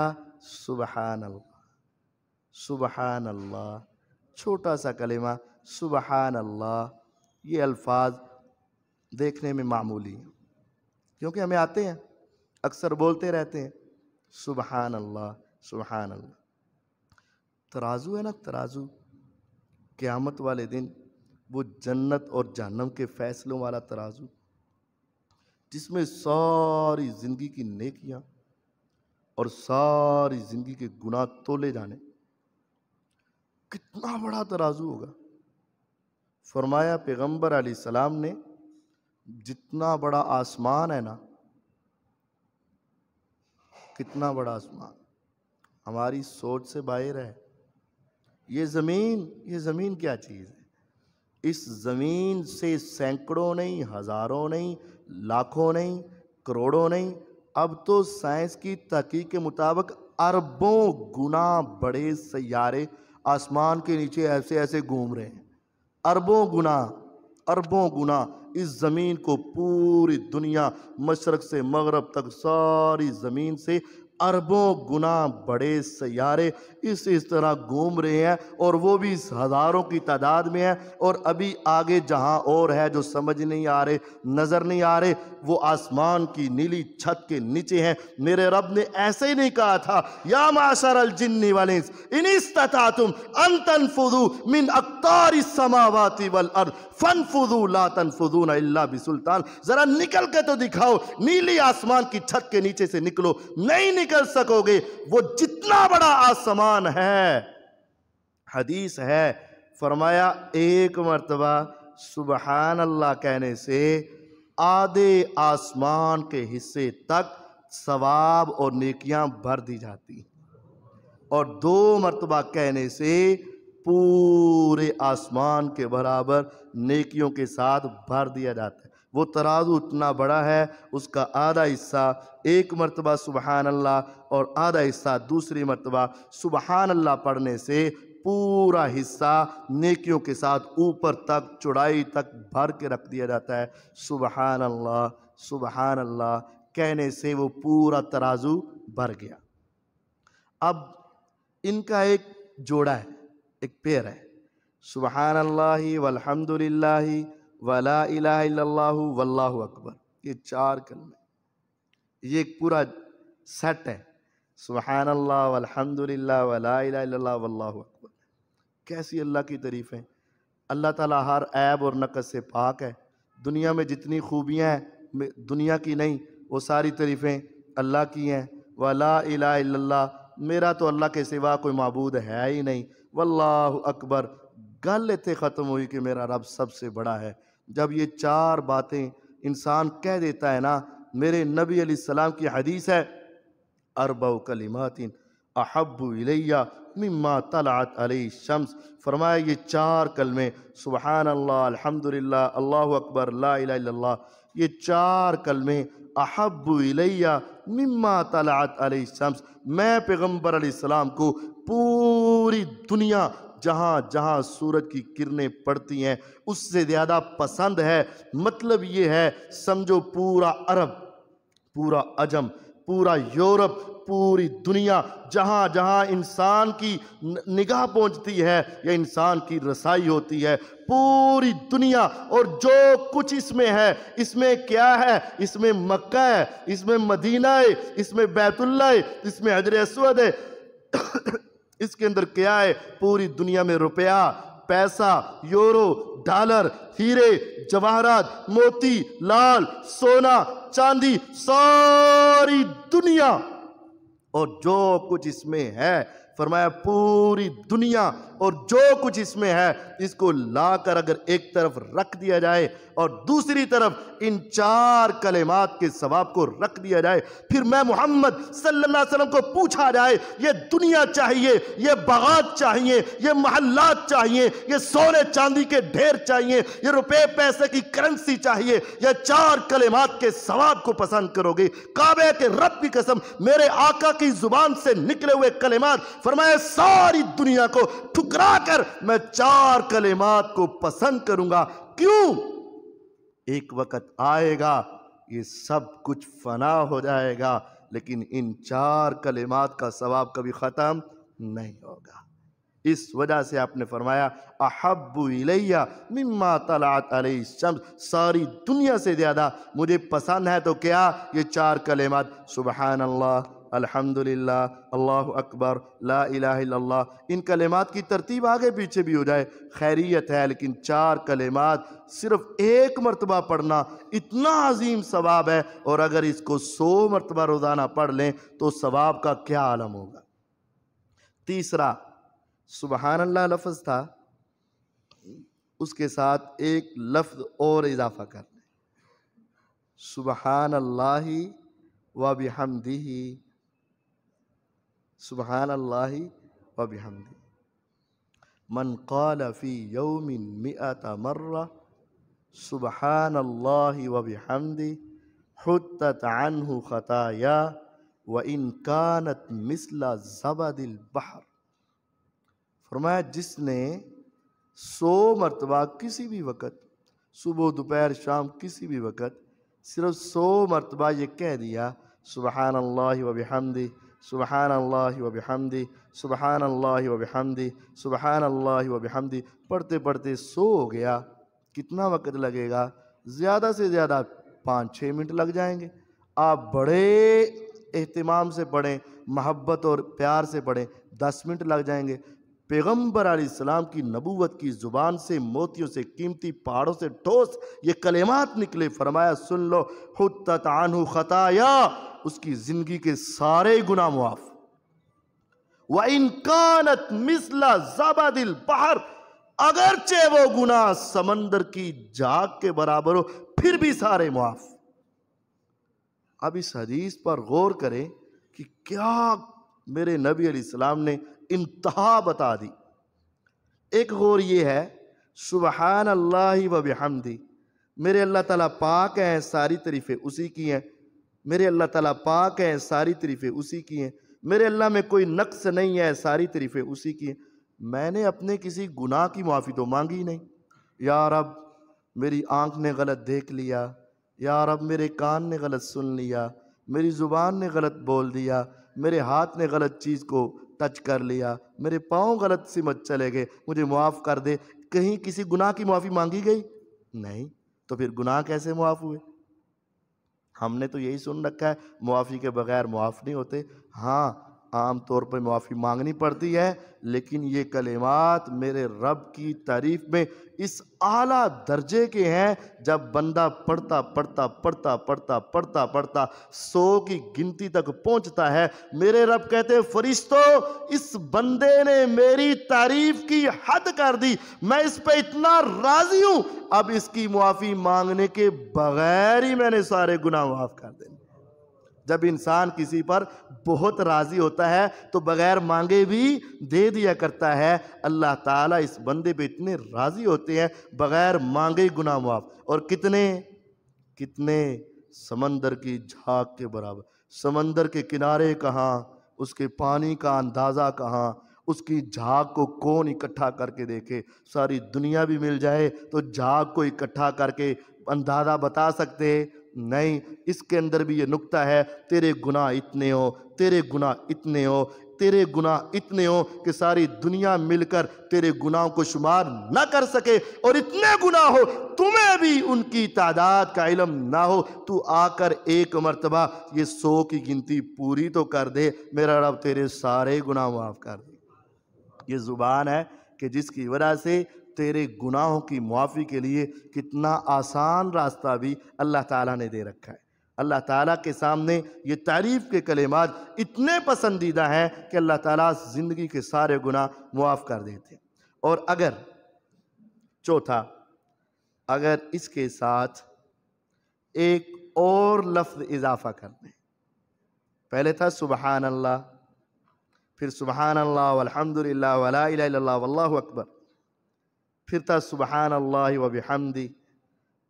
सुबहान अल्लाह सुबहान अल्लाह छोटा सा कलिमा सुबहान अल्लाह ये अल्फाज देखने में मामूली हैं क्योंकि हमें आते हैं अक्सर बोलते रहते हैं सुबहान अल्लाह सुबहान अल्लाह तराजू है ना तराजू क़्यामत वाले दिन वो जन्नत और जहन्नम के फ़ैसलों वाला तराजू जिसमें सारी ज़िंदगी की नेकियां और सारी ज़िंदगी के गुनाह तोले जाने कितना बड़ा तराजू होगा फरमाया पैगम्बर सलाम ने जितना बड़ा आसमान है ना कितना बड़ा आसमान हमारी सोच से बाहर है ये ज़मीन ये ज़मीन क्या चीज़ है इस ज़मीन से सैकड़ों नहीं हज़ारों नहीं लाखों नहीं करोड़ों नहीं अब तो साइंस की तहकी के मुताबिक अरबों गुना बड़े सैारे आसमान के नीचे ऐसे ऐसे घूम रहे हैं अरबों गुना अरबों गुना इस ज़मीन को पूरी दुनिया मशरक से मगरब तक सारी ज़मीन से अरबों गुना बड़े सयारे इस इस तरह घूम रहे हैं और वो भी हज़ारों की तादाद में है और अभी आगे जहाँ और है जो समझ नहीं आ रहे नज़र नहीं आ रहे वो आसमान की नीली छत के नीचे हैं मेरे रब ने ऐसे ही नहीं कहा था या माशर अल जिन्नी वाले इनिस्तता तुम अन तनफुदू मिन अख्तार समावाती वल अर फन फुदू ला तनफुदू ना भी सुल्तान ज़रा निकल के तो दिखाओ नीली आसमान की छत के नीचे से निकलो नहीं कर सकोगे वो जितना बड़ा आसमान है हदीस है फरमाया एक मरतबा सुबहान अल्लाह कहने से आधे आसमान के हिस्से तक सवाब और नेकियां भर दी जाती और दो मरतबा कहने से पूरे आसमान के बराबर नेकियों के साथ भर दिया जाता है वो तराजू उतना बड़ा है उसका आधा हिस्सा एक मरतबा सुबहान अल्लाह और आधा हिस्सा दूसरी मरतबा सुबहान अल्लाह पढ़ने से पूरा हिस्सा नेकियों के साथ ऊपर तक चौड़ाई तक भर के रख दिया जाता है सुबहान अल्लाह सुबहान अल्लाह कहने से वो पूरा तराजू भर गया अब इनका एक जोड़ा है एक पेड़ है सुबहान अल्लाह वलहमदिल्ला वला इलाह वल्लाह अकबर ये चार कलमे ये एक पूरा सेट है सुबहान अल्लाह अलहमदिल्ला वला वल्लाह अकबर कैसी अल्लाह की तारीफ़ है अल्लाह ताला हर ऐब और नकस से पाक है दुनिया में जितनी खूबियाँ हैं दुनिया की नहीं वो सारी तारीफ़ें अल्लाह की हैं वला मेरा तो अल्लाह के सिवा कोई मबूद है ही नहीं वल्लाह अकबर गल इतने ख़त्म हुई कि मेरा रब सबसे बड़ा है जब ये चार बातें इंसान कह देता है ना मेरे नबी सलाम की हदीस है अरबा कलिमातिन अहबुलैया तलात अली शम्स फरमाए ये चार कलमे सुबहान अल्लाह अल्हम्दुलिल्लाह अल्लाह अकबर ला ये चार कलमे अहबुलैया मिम्मा तलात अली शम्स मैं पैगम्बर सलाम को पूरी दुनिया जहां जहां सूरज की किरणें पड़ती हैं उससे ज़्यादा पसंद है मतलब ये है समझो पूरा अरब पूरा अजम पूरा यूरोप पूरी दुनिया जहाँ जहाँ इंसान की निगाह पहुँचती है या इंसान की रसाई होती है पूरी दुनिया और जो कुछ इसमें है इसमें क्या है इसमें मक्का है इसमें मदीना है इसमें बैतुल्ला है इसमें हजर असवद है इसके अंदर क्या है पूरी दुनिया में रुपया पैसा यूरो डॉलर हीरे जवाहरात मोती लाल सोना चांदी सारी दुनिया और जो कुछ इसमें है फरमाया पूरी दुनिया और जो कुछ इसमें है इसको लाकर अगर एक तरफ रख दिया जाए और दूसरी तरफ इन चार कलेमात के सवाब को रख दिया जाए फिर मैं मोहम्मद सल्लल्लाहु अलैहि वसल्लम को पूछा जाए ये दुनिया चाहिए ये बागात चाहिए ये महल्लात चाहिए ये सोने चांदी के ढेर चाहिए ये रुपए पैसे की करेंसी चाहिए यह चार कलेमात के सवाब को पसंद करोगे काबे के रब की कसम मेरे आका की जुबान से निकले हुए कलेमात फरमाए सारी दुनिया को ठुकरा कर मैं चार कलेमात को पसंद करूंगा क्यों एक वक्त आएगा ये सब कुछ फना हो जाएगा लेकिन इन चार कलिमात का सवाब कभी ख़त्म नहीं होगा इस वजह से आपने फरमाया अहबुलैया मिम्मा तलात शम्स सारी दुनिया से ज़्यादा मुझे पसंद है तो क्या ये चार कलिमात सुबहान अल्हम्दुलिल्लाह अल्लाह अकबर ला इलाहा इन कलेमात की तरतीब आगे पीछे भी हो जाए खैरियत है लेकिन चार कलेमात सिर्फ एक मरतबा पढ़ना इतना अजीम सवाब है और अगर इसको सौ मरतबा रोज़ाना पढ़ लें तो सवाब का क्या आलम होगा तीसरा सुबहानल्ला अल्लाह लफ्ज़ था उसके साथ एक लफ्ज़ और इजाफा कर लें सुबहान अल्लाह व बिहमदी سبحان الله وبحمده من قال في يوم مئة مرة سبحان الله وبحمده حتت عنه خطايا وإن كانت مثل زبد البحر جس نے سو مرتبہ کسی بھی وقت صبح دوپہر شام کسی بھی وقت صرف سو مرتبہ یہ کہہ دیا سبحان अल्लाह وبحمده सुबहान अल्लाह हमदी सुबहान अल्लाह हमदी सुबहान अल्लाह हमदी पढ़ते पढ़ते सो हो गया कितना वक्त लगेगा ज़्यादा से ज़्यादा पाँच छः मिनट लग जाएंगे आप बड़े अहतमाम से पढ़ें महब्बत और प्यार से पढ़ें दस मिनट लग जाएंगे पैगम्बर आसमाम की नबूवत की ज़ुबान से मोतियों से कीमती पहाड़ों से ठोस ये कलेमात निकले फरमाया सुन लो खुद ततानू खताया उसकी जिंदगी के सारे गुना मुआफ व इनकानत मिसला जबा दिल बाहर अगरचे वो गुना समंदर की जाग के बराबर हो फिर भी सारे मुआफ अब इस हदीस पर गौर करें कि क्या मेरे नबी सलाम ने इंतहा बता दी एक गौर ये है सुबहान अल्लाह वबहमदी मेरे अल्लाह ताला पाक है सारी तरीफ़ें उसी की हैं मेरे अल्लाह ताला पाक है सारी तरीफ़ें उसी की हैं मेरे अल्लाह में कोई नक्स नहीं है सारी तरीफ़ें उसी की हैं मैंने अपने किसी गुनाह की माफ़ी तो मांगी नहीं यार अब मेरी आँख ने गलत देख लिया यार अब मेरे कान ने गलत सुन लिया मेरी ज़ुबान ने गलत बोल दिया मेरे हाथ ने गलत चीज़ को टच कर लिया मेरे पाँव गलत सिमत चले गए मुझे मुआफ़ कर दे कहीं किसी गुनाह की माफ़ी मांगी गई नहीं तो फिर गुनाह कैसे मुआफ़ हुए हमने तो यही सुन रखा है मुआफ़ी के बगैर मुआफ़ नहीं होते हाँ आम तौर पर माफ़ी मांगनी पड़ती है लेकिन ये कलेमात मेरे रब की तारीफ में इस आला दर्जे के हैं जब बंदा पढ़ता पढ़ता पढ़ता पढ़ता पढ़ता पढ़ता सौ की गिनती तक पहुंचता है मेरे रब कहते हैं फरिश्तों इस बंदे ने मेरी तारीफ की हद कर दी मैं इस पे इतना राजी हूं अब इसकी मुआफ़ी मांगने के बगैर ही मैंने सारे गुनाह माफ़ कर देने जब इंसान किसी पर बहुत राज़ी होता है तो बग़ैर मांगे भी दे दिया करता है अल्लाह ताला इस बंदे पे इतने राज़ी होते हैं बग़ैर मांगे गुना माफ और कितने कितने समंदर की झाग के बराबर समंदर के किनारे कहाँ उसके पानी का अंदाज़ा कहाँ उसकी झाग को कौन इकट्ठा करके देखे सारी दुनिया भी मिल जाए तो झाग को इकट्ठा करके अंदाज़ा बता सकते नहीं इसके अंदर भी ये नुकता है तेरे गुनाह इतने हो तेरे गुनाह इतने हो तेरे गुनाह इतने हो कि सारी दुनिया मिलकर तेरे गुनाहों को शुमार ना कर सके और इतने गुनाह हो तुम्हें भी उनकी तादाद का इलम ना हो तू आकर एक मरतबा ये सो की गिनती पूरी तो कर दे मेरा रब तेरे सारे गुनाह माफ़ कर दे ये ज़ुबान है कि जिसकी वजह से तेरे गुनाहों की मुआफ़ी के लिए कितना आसान रास्ता भी अल्लाह ताला ने दे रखा है अल्लाह ताला के सामने ये तारीफ़ के कलेमात इतने पसंदीदा हैं कि अल्लाह ताला ज़िंदगी के सारे गुनाह मुआफ़ कर देते हैं और अगर चौथा अगर इसके साथ एक और लफ्ज़ इजाफ़ा कर दें पहले था सुबहान अल्लाह फिर सुबहान अल्लाह वला अल्लाह अकबर फिर था सुबहान अल्लाह व बिहमदी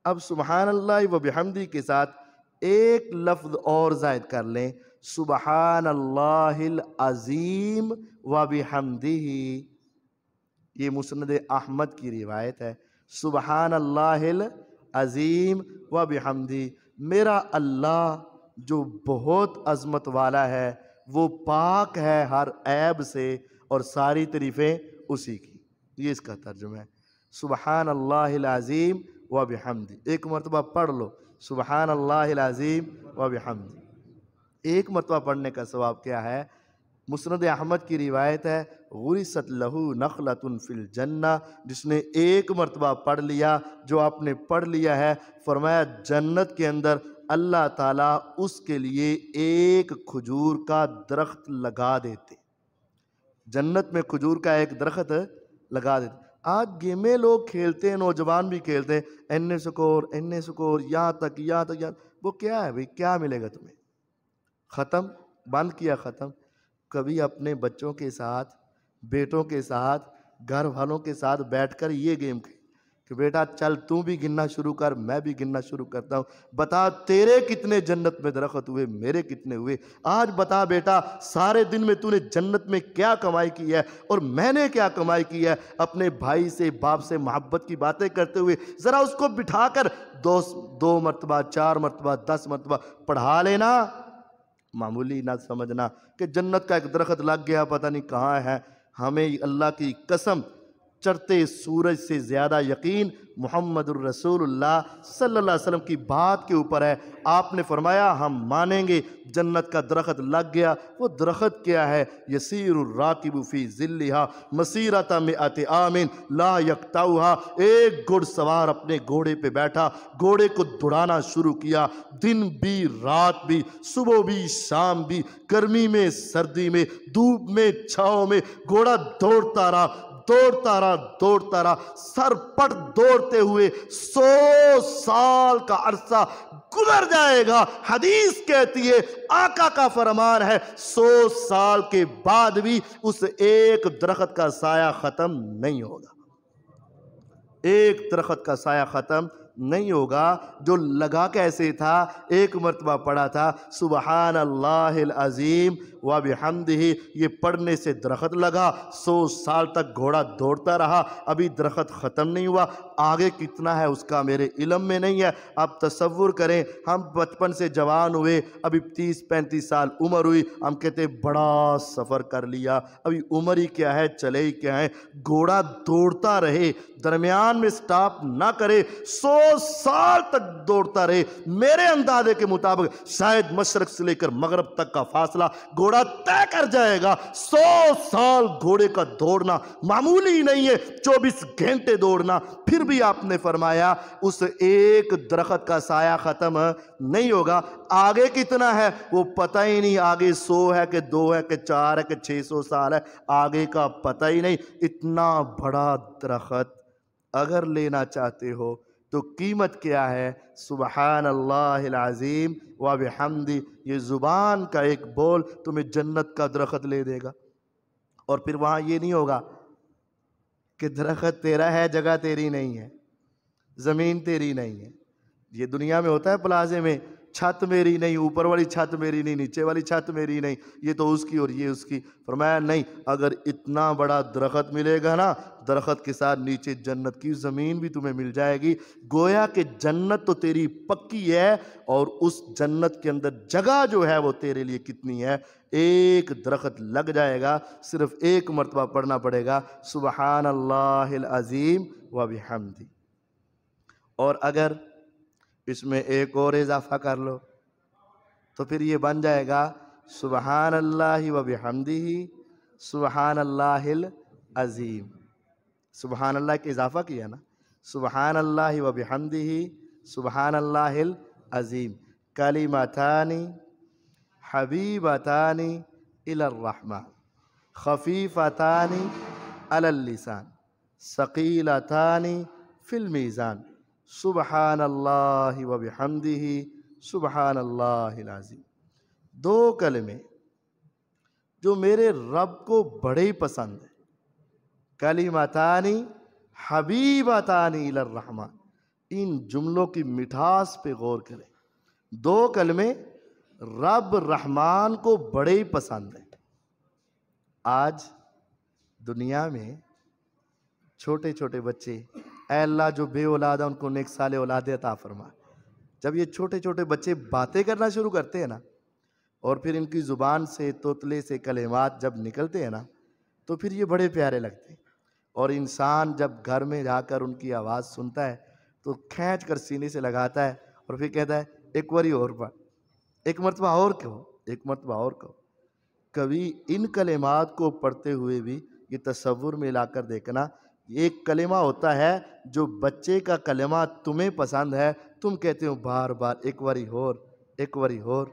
अब सुबहान अल्लाह व बिहमदी के साथ एक लफ्ज़ और ज़ायद कर लें सुबहान अल्लाज़ीम व बिहमदी ये मुसनद अहमद की रिवायत है सुबहान अल्लाज़ीम व बिहमदी मेरा अल्लाह जो बहुत अजमत वाला है वो पाक है हर ऐब से और सारी तरीफ़ें उसी की ये इसका तर्जुमा है सुबहान अल्लाज़ीम व बहमदी एक मरतबा पढ़ लो सुबहान अल्लाज़ीम व बहमदी एक मरतबा पढ़ने का स्वाब क्या है मुसरद अहमद की रिवायत है गुरिसत लहू नखलतन फिल जन्ना जिसने एक मरतबा पढ़ लिया जो आपने पढ़ लिया है फरमाया जन्नत के अंदर अल्लाह ताला उसके लिए एक खजूर का दरख्त लगा देते जन्नत में खजूर का एक दरख्त लगा देते आज गेमें लोग खेलते हैं नौजवान भी खेलते हैं एन स्कोर एन स्कोर यहाँ तक यहाँ तक यहाँ वो क्या है भाई क्या मिलेगा तुम्हें ख़त्म बंद किया ख़त्म कभी अपने बच्चों के साथ बेटों के साथ घर वालों के साथ बैठकर ये गेम खेल कि बेटा चल तू भी गिनना शुरू कर मैं भी गिनना शुरू करता हूँ बता तेरे कितने जन्नत में दरख्त हुए मेरे कितने हुए आज बता बेटा सारे दिन में तूने जन्नत में क्या कमाई की है और मैंने क्या कमाई की है अपने भाई से बाप से मोहब्बत की बातें करते हुए ज़रा उसको बिठा कर दो दो मरतबा चार मरतबा दस मरतबा पढ़ा लेना मामूली ना समझना कि जन्नत का एक दरख्त लग गया पता नहीं कहाँ है हमें अल्लाह की कसम चढ़ते सूरज से ज़्यादा यकीन मोहम्मद रसूलुल्लाह सल्लल्लाहु अलैहि वसल्लम की बात के ऊपर है आपने फरमाया हम मानेंगे जन्नत का दरख्त लग गया वो दरख्त क्या है यसीर राकिबूफ़ी ज़िल्लिहा मसीरत में अत आमिन ला यकता एक घुड़सवार अपने घोड़े पे बैठा घोड़े को दौड़ाना शुरू किया दिन भी रात भी सुबह भी शाम भी गर्मी में सर्दी में धूप में छाँव में घोड़ा दौड़ता रहा दौड़ता रहा दौड़ता रहा सरपट दौड़ते हुए सौ साल का अरसा गुजर जाएगा हदीस कहती है आका का फरमान है सौ साल के बाद भी उस एक दरखत का साया ख़त्म नहीं होगा एक दरखत का साया ख़त्म नहीं होगा जो लगा कैसे था एक मरतबा पढ़ा था सुबहान अल्लाज़ीम व ही ये पढ़ने से दरख्त लगा सौ साल तक घोड़ा दौड़ता रहा अभी दरख्त ख़त्म नहीं हुआ आगे कितना है उसका मेरे इलम में नहीं है आप तस्वुर करें हम बचपन से जवान हुए अभी तीस पैंतीस साल उम्र हुई हम कहते बड़ा सफ़र कर लिया अभी उम्र ही क्या है चले ही क्या है घोड़ा दौड़ता रहे दरमियान में स्टॉप ना करे सौ साल तक दौड़ता रहे मेरे अंदाजे के मुताबिक शायद मशरक से लेकर मगरब तक का फासला घोड़ा तय कर जाएगा सौ साल घोड़े का दौड़ना मामूली नहीं है चौबीस घंटे दौड़ना फिर भी आपने फरमाया उस एक दरखत का साया ख़त्म नहीं होगा आगे कितना है वो पता ही नहीं आगे सौ है कि दो है कि चार है कि छह सौ साल है आगे का पता ही नहीं इतना बड़ा दरखत अगर लेना चाहते हो तो कीमत क्या है सुबह अल्लाज़ीम वाब हमदी ये ज़ुबान का एक बोल तुम्हें जन्नत का दरख्त ले देगा और फिर वहाँ ये नहीं होगा कि दरख्त तेरा है जगह तेरी नहीं है ज़मीन तेरी नहीं है ये दुनिया में होता है प्लाजे में छत मेरी नहीं ऊपर वाली छत मेरी नहीं नीचे वाली छत मेरी नहीं ये तो उसकी और ये उसकी फरमाया नहीं अगर इतना बड़ा दरख्त मिलेगा ना दरख्त के साथ नीचे जन्नत की ज़मीन भी तुम्हें मिल जाएगी गोया के जन्नत तो तेरी पक्की है और उस जन्नत के अंदर जगह जो है वो तेरे लिए कितनी है एक दरख्त लग जाएगा सिर्फ एक मरतबा पढ़ना पड़ेगा सुबहान अल्लाह अज़ीम व हमदी और अगर इसमें एक और इजाफा कर लो तो फिर ये बन जाएगा सुबहान अल्लाह व हमदी ही सुबहान अल्लाह अज़ीम सुबहान अल्लाह के इजाफा किया ना सुबहान अल्लाह व हमदी ही सुबहान अल्लाह अज़ीम कलीमतानी खफीफ अतानी खफीफ़तानी शकील अतानी फ़िल्मीज़ान सुबहान अल्लाह व हमदी सुबहान अल्लाजीम दो कलमे जो मेरे रब को बड़े ही पसंद है कलीमतानी हबीबतानी रहमान इन जुमलों की मिठास पे गौर करें दो कलमे रब रहमान को बड़े ही पसंद है आज दुनिया में छोटे छोटे बच्चे अल्लाह जो बे औलाद है उनको नेक साल औलाद अता फरमा जब ये छोटे छोटे बच्चे बातें करना शुरू करते हैं ना और फिर इनकी ज़ुबान से तोतले से कलेमात जब निकलते हैं ना तो फिर ये बड़े प्यारे लगते हैं और इंसान जब घर में जाकर उनकी आवाज़ सुनता है तो खींच कर सीने से लगाता है और फिर कहता है एक बारी और पढ़ एक मरतबा और कहो एक मरतबा और कहो कभी इन कलेमात को पढ़ते हुए भी ये तस्वुर में लाकर देखना एक कलेमा होता है जो बच्चे का कलेमा तुम्हें पसंद है तुम कहते हो बार बार एक बारी होर एक बारी होर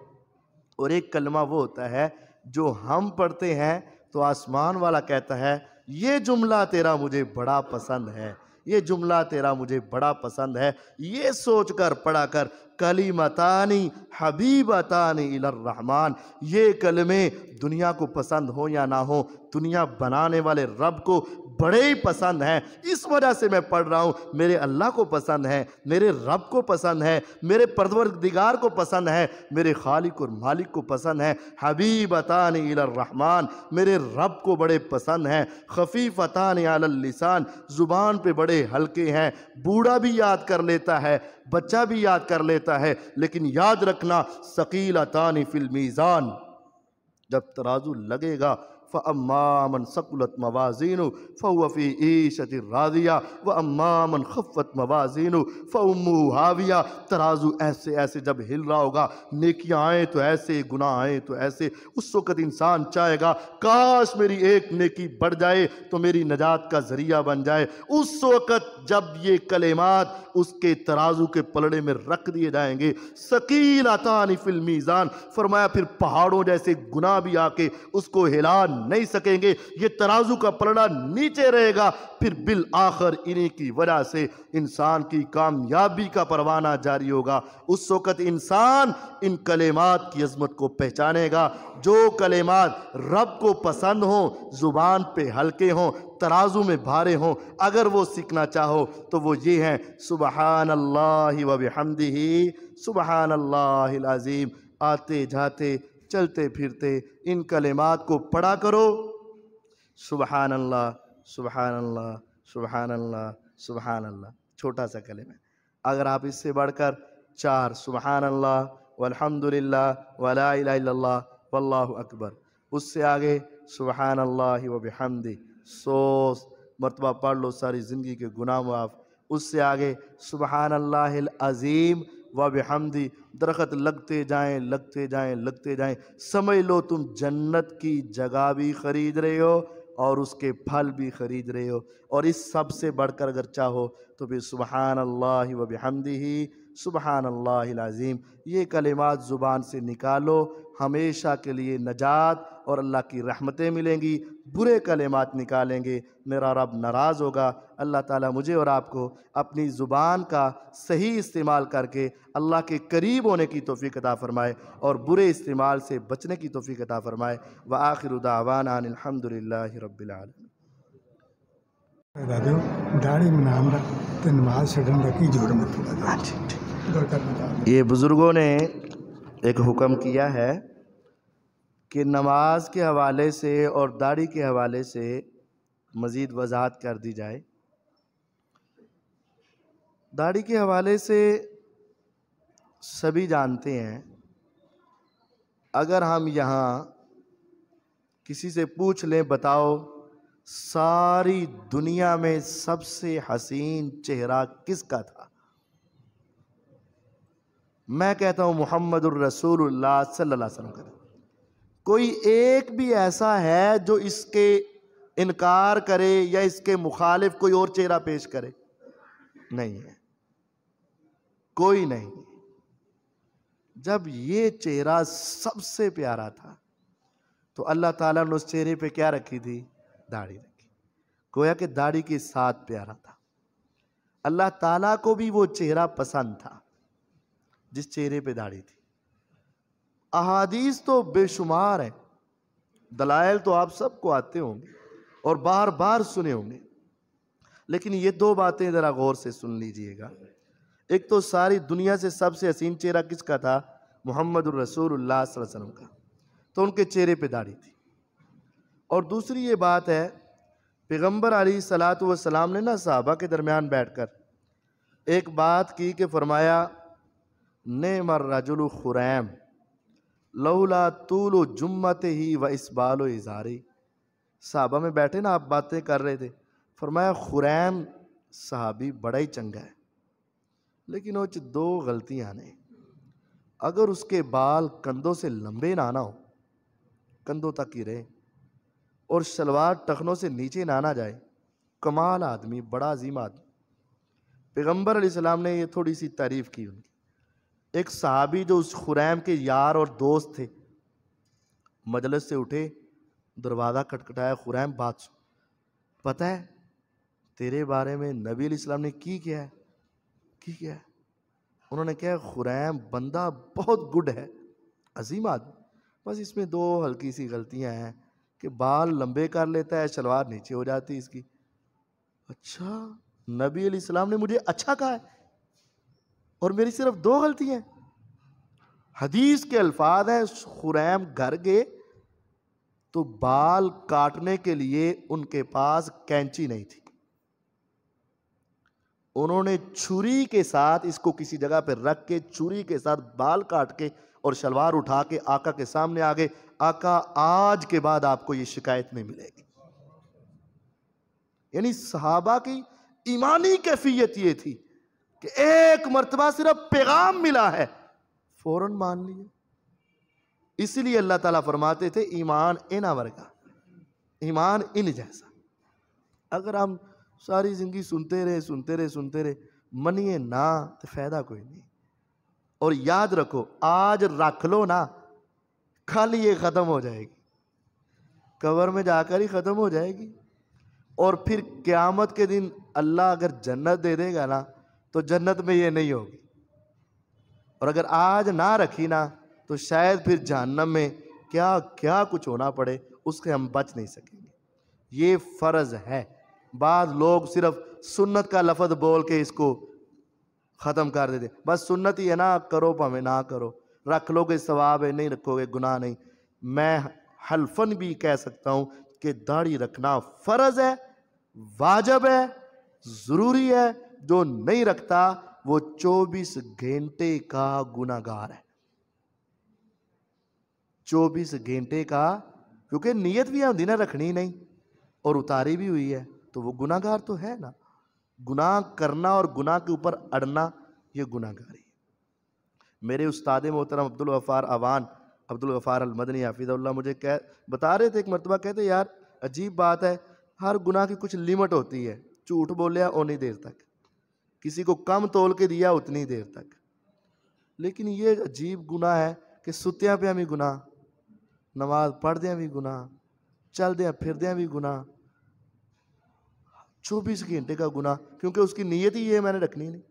और एक कलमा वो होता है जो हम पढ़ते हैं तो आसमान वाला कहता है ये जुमला तेरा मुझे बड़ा पसंद है ये जुमला तेरा मुझे बड़ा पसंद है ये सोच कर पढ़ा कर कली मतानी हबीब अतानी रहमान ये कलमे दुनिया को पसंद हो या ना हो दुनिया बनाने वाले रब को बड़े ही पसंद हैं इस वजह से मैं पढ़ रहा हूँ मेरे अल्लाह को पसंद है मेरे रब को पसंद है मेरे परवरदिगार को पसंद है मेरे खालिक और मालिक को पसंद है हबीबतान रहमान मेरे रब को बड़े पसंद हैं खफीफतान लिसान ज़ुबान पे बड़े हल्के हैं बूढ़ा भी याद कर लेता है बच्चा भी याद कर लेता है लेकिन याद रखना शकीलतान फिल्मीज़ान जब तराजू लगेगा फ़ अम्मामन सकुलत मवाजीन फ़ी ईशत राजिया व अम्मामन खफ़त मवाजीन फ़मू हाविया तराजू ऐसे ऐसे जब हिल रहा होगा नेकियाँ आएँ तो ऐसे गुनाह आएँ तो ऐसे उस वक़्त इंसान चाहेगा काश मेरी एक नेकी बढ़ जाए तो मेरी नजात का ज़रिया बन जाए उस वक़्त जब ये कलेमात उसके तराजू के पलड़े में रख दिए जाएंगे शकील आतानी फिल्मीज़ान फरमाया फिर पहाड़ों जैसे गुनाह भी आके उसको हिला नहीं सकेंगे ये तराजू का पलड़ा नीचे रहेगा फिर बिल आखिर इन्हीं की वजह से इंसान की कामयाबी का परवाना जारी होगा उस वक़्त इंसान इन कलेमात की अजमत को पहचानेगा जो कलेमात रब को पसंद हो ज़ुबान पे हल्के हों तराजू में भारे हों अगर वो सीखना चाहो तो वो ये हैं सुबहान अल्लाह वबहमदी सुबहान अल्लाह आज़ीम आते जाते चलते फिरते इन कलेमात को पढ़ा करो सुबहान अल्लाह सुबहान अल्लाह सुबहान अल्लाह सुबहान अल्लाह छोटा सा कलेम है अगर आप इससे बढ़कर चार सुबहान अल्लाह वलहमदिल्ला वला वल्लाहु अकबर उससे आगे सुबहान अल्लाह वबहमदी सौ मरतबा पढ़ लो सारी ज़िंदगी के गुनाह माफ़ उससे आगे सुबहान अल्लाह अज़ीम दरख्त लगते जाएं लगते जाएं लगते जाएं समझ लो तुम जन्नत की जगह भी खरीद रहे हो और उसके फल भी खरीद रहे हो और इस सब से बढ़कर अगर चाहो तो फिर सुबहान अल्लाह वबहमदी ही सुबहान लाजीम ये कलिमात ज़ुबान से निकालो हमेशा के लिए नजात और अल्लाह की रहमतें मिलेंगी बुरे कलिमात निकालेंगे मेरा रब नाराज़ होगा अल्लाह ताला मुझे और आपको अपनी ज़ुबान का सही इस्तेमाल करके अल्लाह के करीब होने की तोफ़ी अता फ़रमाए और बुरे इस्तेमाल से बचने की तोफ़ी अता फ़रमाए व आखिर उदावान अलहमदिल्ला रबीआलम दाढ़ी नाम तो नमाज हाँ ये बुज़ुर्गों ने एक हुक्म किया है कि नमाज के हवाले से और दाढ़ी के हवाले से मज़ीद वजाहत कर दी जाए दाढ़ी के हवाले से सभी जानते हैं अगर हम यहाँ किसी से पूछ लें बताओ सारी दुनिया में सबसे हसीन चेहरा किसका था मैं कहता हूँ मोहम्मद रसूलुल्लाह सल्लल्लाहु वसल्लम का कोई एक भी ऐसा है जो इसके इनकार करे या इसके मुखालिफ कोई और चेहरा पेश करे नहीं है कोई नहीं जब ये चेहरा सबसे प्यारा था तो अल्लाह ताला ने उस चेहरे पे क्या रखी थी दाढ़ी रखी गोया कि दाढ़ी के साथ प्यारा था अल्लाह ताला को भी वो चेहरा पसंद था जिस चेहरे पे दाढ़ी थी अहादीस तो बेशुमार है दलायल तो आप सबको आते होंगे और बार बार सुने होंगे लेकिन ये दो बातें ज़रा गौर से सुन लीजिएगा एक तो सारी दुनिया से सबसे हसीन चेहरा किसका था मोहम्मद वसल्लम का तो उनके चेहरे पे दाढ़ी थी और दूसरी ये बात है पैगम्बर अली सलात वसलाम ने ना साहबा के दरमियान बैठ कर एक बात की कि फरमाया ने मर रजुल खुरैम लौला तूल जुम्मत ही व इसबाल इजारी साहबा में बैठे ना आप बातें कर रहे थे फरमाया खुरैम साहबी बड़ा ही चंगा है लेकिन वो दो गलतियाँ ने अगर उसके बाल कंधों से लंबे ना ना हो कंधों तक ही रहे और शलवार टखनों से नीचे ना ना जाए कमाल आदमी बड़ा अजीम आदमी पैगम्बर सलाम ने ये थोड़ी सी तारीफ़ की उनकी एक सहाबी जो उस खुरैम के यार और दोस्त थे मजलस से उठे दरवाज़ा खटखटाया खुरैम बात पता है तेरे बारे में नबी इस्लाम ने की क्या है ठीक है उन्होंने कहा खुरैम बंदा बहुत गुड है अजीम आदमी बस इसमें दो हल्की सी गलतियां हैं कि बाल लंबे कर लेता है शलवार नीचे हो जाती है इसकी अच्छा नबी अलैहिस्सलाम ने मुझे अच्छा कहा है और मेरी सिर्फ दो गलतियां हैं हदीस के अल्फाज हैं खुरैम घर गए तो बाल काटने के लिए उनके पास कैंची नहीं थी उन्होंने छुरी के साथ इसको किसी जगह पर रख के छुरी के साथ बाल काट के और शलवार उठा के आका के सामने आ गए आका आज के बाद आपको ये शिकायत नहीं मिलेगी यानी सहाबा की ईमानी कैफियत ये थी कि एक मरतबा सिर्फ पैगाम मिला है फौरन मान लिया इसलिए अल्लाह ताला फरमाते थे ईमान इन वर्गा ईमान इन जैसा अगर हम सारी जिंदगी सुनते रहे सुनते रहे सुनते रहे मनिए ना तो फायदा कोई नहीं और याद रखो आज रख लो ना खाली ये ख़त्म हो जाएगी कवर में जाकर ही ख़त्म हो जाएगी और फिर क़्यामत के दिन अल्लाह अगर जन्नत दे देगा ना तो जन्नत में ये नहीं होगी और अगर आज ना रखी ना तो शायद फिर जहन्नम में क्या क्या कुछ होना पड़े उसके हम बच नहीं सकेंगे ये फ़र्ज़ है बाद लोग सिर्फ सुन्नत का लफज बोल के इसको ख़त्म कर देते बस सुन्नत ही है ना करो भावें ना करो रख लोगे सवाब है नहीं रखोगे गुनाह नहीं मैं हल्फन भी कह सकता हूँ कि दाढ़ी रखना फ़र्ज़ है वाजब है ज़रूरी है जो नहीं रखता वो चौबीस घंटे का गुनागार है चौबीस घंटे का क्योंकि नीयत भी आती ना रखनी नहीं और उतारी भी हुई है तो वो गुनाहगार तो है ना गुनाह करना और गुनाह के ऊपर अड़ना ये गुनाहगारी है मेरे उस्ताद मोहतरम अब्दुल गफ़ार अवान अब्दुल गफ़ार अलमदनी हाफिज़ल्ला मुझे कह बता रहे थे एक मरतबा कहते यार अजीब बात है हर गुनाह की कुछ लिमिट होती है झूठ बोलिया उतनी देर तक किसी को कम तोल के दिया उतनी देर तक लेकिन ये अजीब गुनाह है कि सुत्या पे भी गुनाह नमाज पढ़ दें भी गुनाह चल दें भी गुनाह चौबीस घंटे का गुना क्योंकि उसकी नीयत ही ये मैंने रखनी नहीं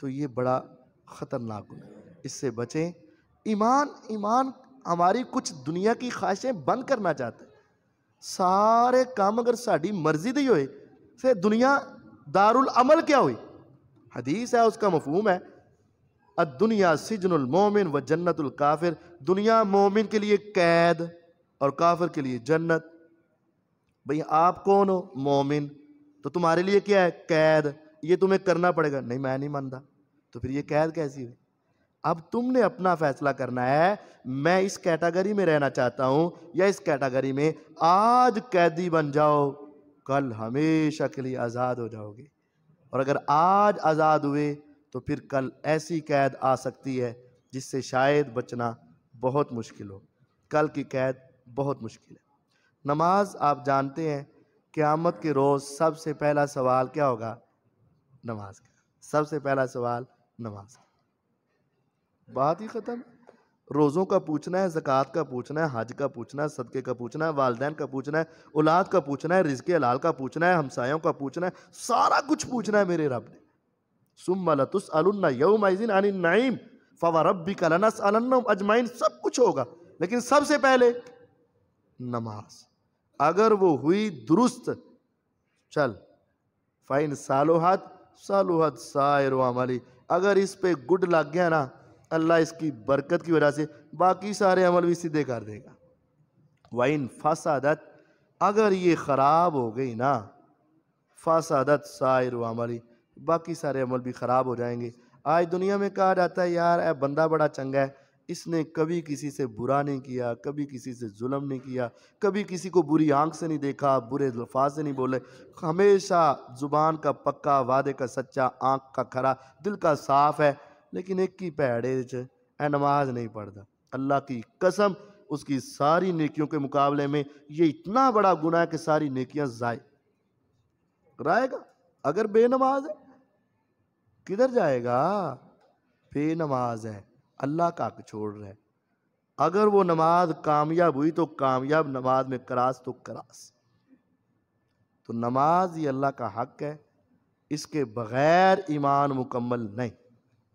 तो ये बड़ा ख़तरनाक गुना इससे बचें ईमान ईमान हमारी कुछ दुनिया की ख्वाहिशें बंद करना चाहते सारे काम अगर साड़ी मर्जी दी होए से दुनिया दारुल अमल क्या हुई हदीस है उसका मफहूम है दुनिया सिजनुल मोमिन व जन्नतुल काफिर दुनिया मोमिन के लिए कैद और काफिर के लिए जन्नत भाई आप कौन हो मोमिन तो तुम्हारे लिए क्या है कैद ये तुम्हें करना पड़ेगा नहीं मैं नहीं मानता तो फिर ये कैद कैसी हुई अब तुमने अपना फैसला करना है मैं इस कैटेगरी में रहना चाहता हूँ या इस कैटेगरी में आज कैदी बन जाओ कल हमेशा के लिए आज़ाद हो जाओगे और अगर आज आज़ाद हुए तो फिर कल ऐसी कैद आ सकती है जिससे शायद बचना बहुत मुश्किल हो कल की कैद बहुत मुश्किल है नमाज आप जानते हैं क़्यामत के रोज़ सबसे पहला सवाल क्या होगा नमाज का सबसे पहला सवाल नमाज का बात ही ख़त्म रोज़ों का पूछना है ज़क़़त का पूछना है हज का पूछना है सदक़े का पूछना है वालदेन का पूछना है औलाद का पूछना है रिजक हलाल का पूछना है हमसायों का पूछना है सारा कुछ पूछना है मेरे रब ने सुमलतुस अलन्ना नईम फवा रबी कलन अजमाइन सब कुछ होगा लेकिन सबसे पहले नमाज़ अगर वो हुई दुरुस्त चल फाइन सालो हाथ सालो हाथ सायर वाली अगर इस पे गुड लग गया ना अल्लाह इसकी बरकत की वजह से बाकी सारे अमल भी सीधे कर देगा वाइन फसादत अगर ये ख़राब हो गई ना फसादत सायर वाली बाकी सारे अमल भी ख़राब हो जाएंगे आज दुनिया में कहा जाता है यार ए बंदा बड़ा चंगा है इसने कभी किसी से बुरा नहीं किया कभी किसी से जुल्म नहीं किया कभी किसी को बुरी आंख से नहीं देखा बुरे लफा से नहीं बोले हमेशा ज़ुबान का पक्का वादे का सच्चा आँख का खरा दिल का साफ़ है लेकिन एक ही पैड़े ए नमाज नहीं पढ़ता अल्लाह की कसम उसकी सारी नेकियों के मुकाबले में ये इतना बड़ा गुना है कि सारी नेकियाँ जाए कराएगा अगर बेनमाज है किधर जाएगा बेनमाज है अल्लाह का हक छोड़ रहे अगर वो नमाज कामयाब हुई तो कामयाब नमाज में करास तो करास तो नमाज ये अल्लाह का हक है इसके बग़ैर ईमान मुकम्मल नहीं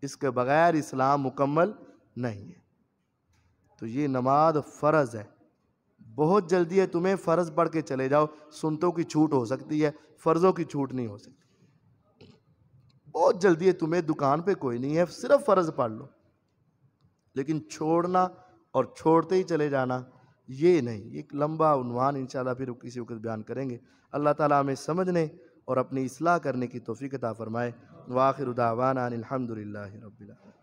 इसके बग़ैर इस्लाम मुकम्मल नहीं है तो ये नमाज फ़र्ज़ है बहुत जल्दी है तुम्हें फ़र्ज़ पढ़ के चले जाओ सुनतों की छूट हो सकती है फ़र्ज़ों की छूट नहीं हो सकती बहुत जल्दी है तुम्हें दुकान पे कोई नहीं है सिर्फ फ़र्ज़ पढ़ लो लेकिन छोड़ना और छोड़ते ही चले जाना ये नहीं एक लंबा उनवान इन फिर किसी वक्त बयान करेंगे अल्लाह ताला हमें समझने और अपनी असलाह करने की तोफ़ी कता फ़रमाए वाखिर उदावाना अनिलहमदिल्ला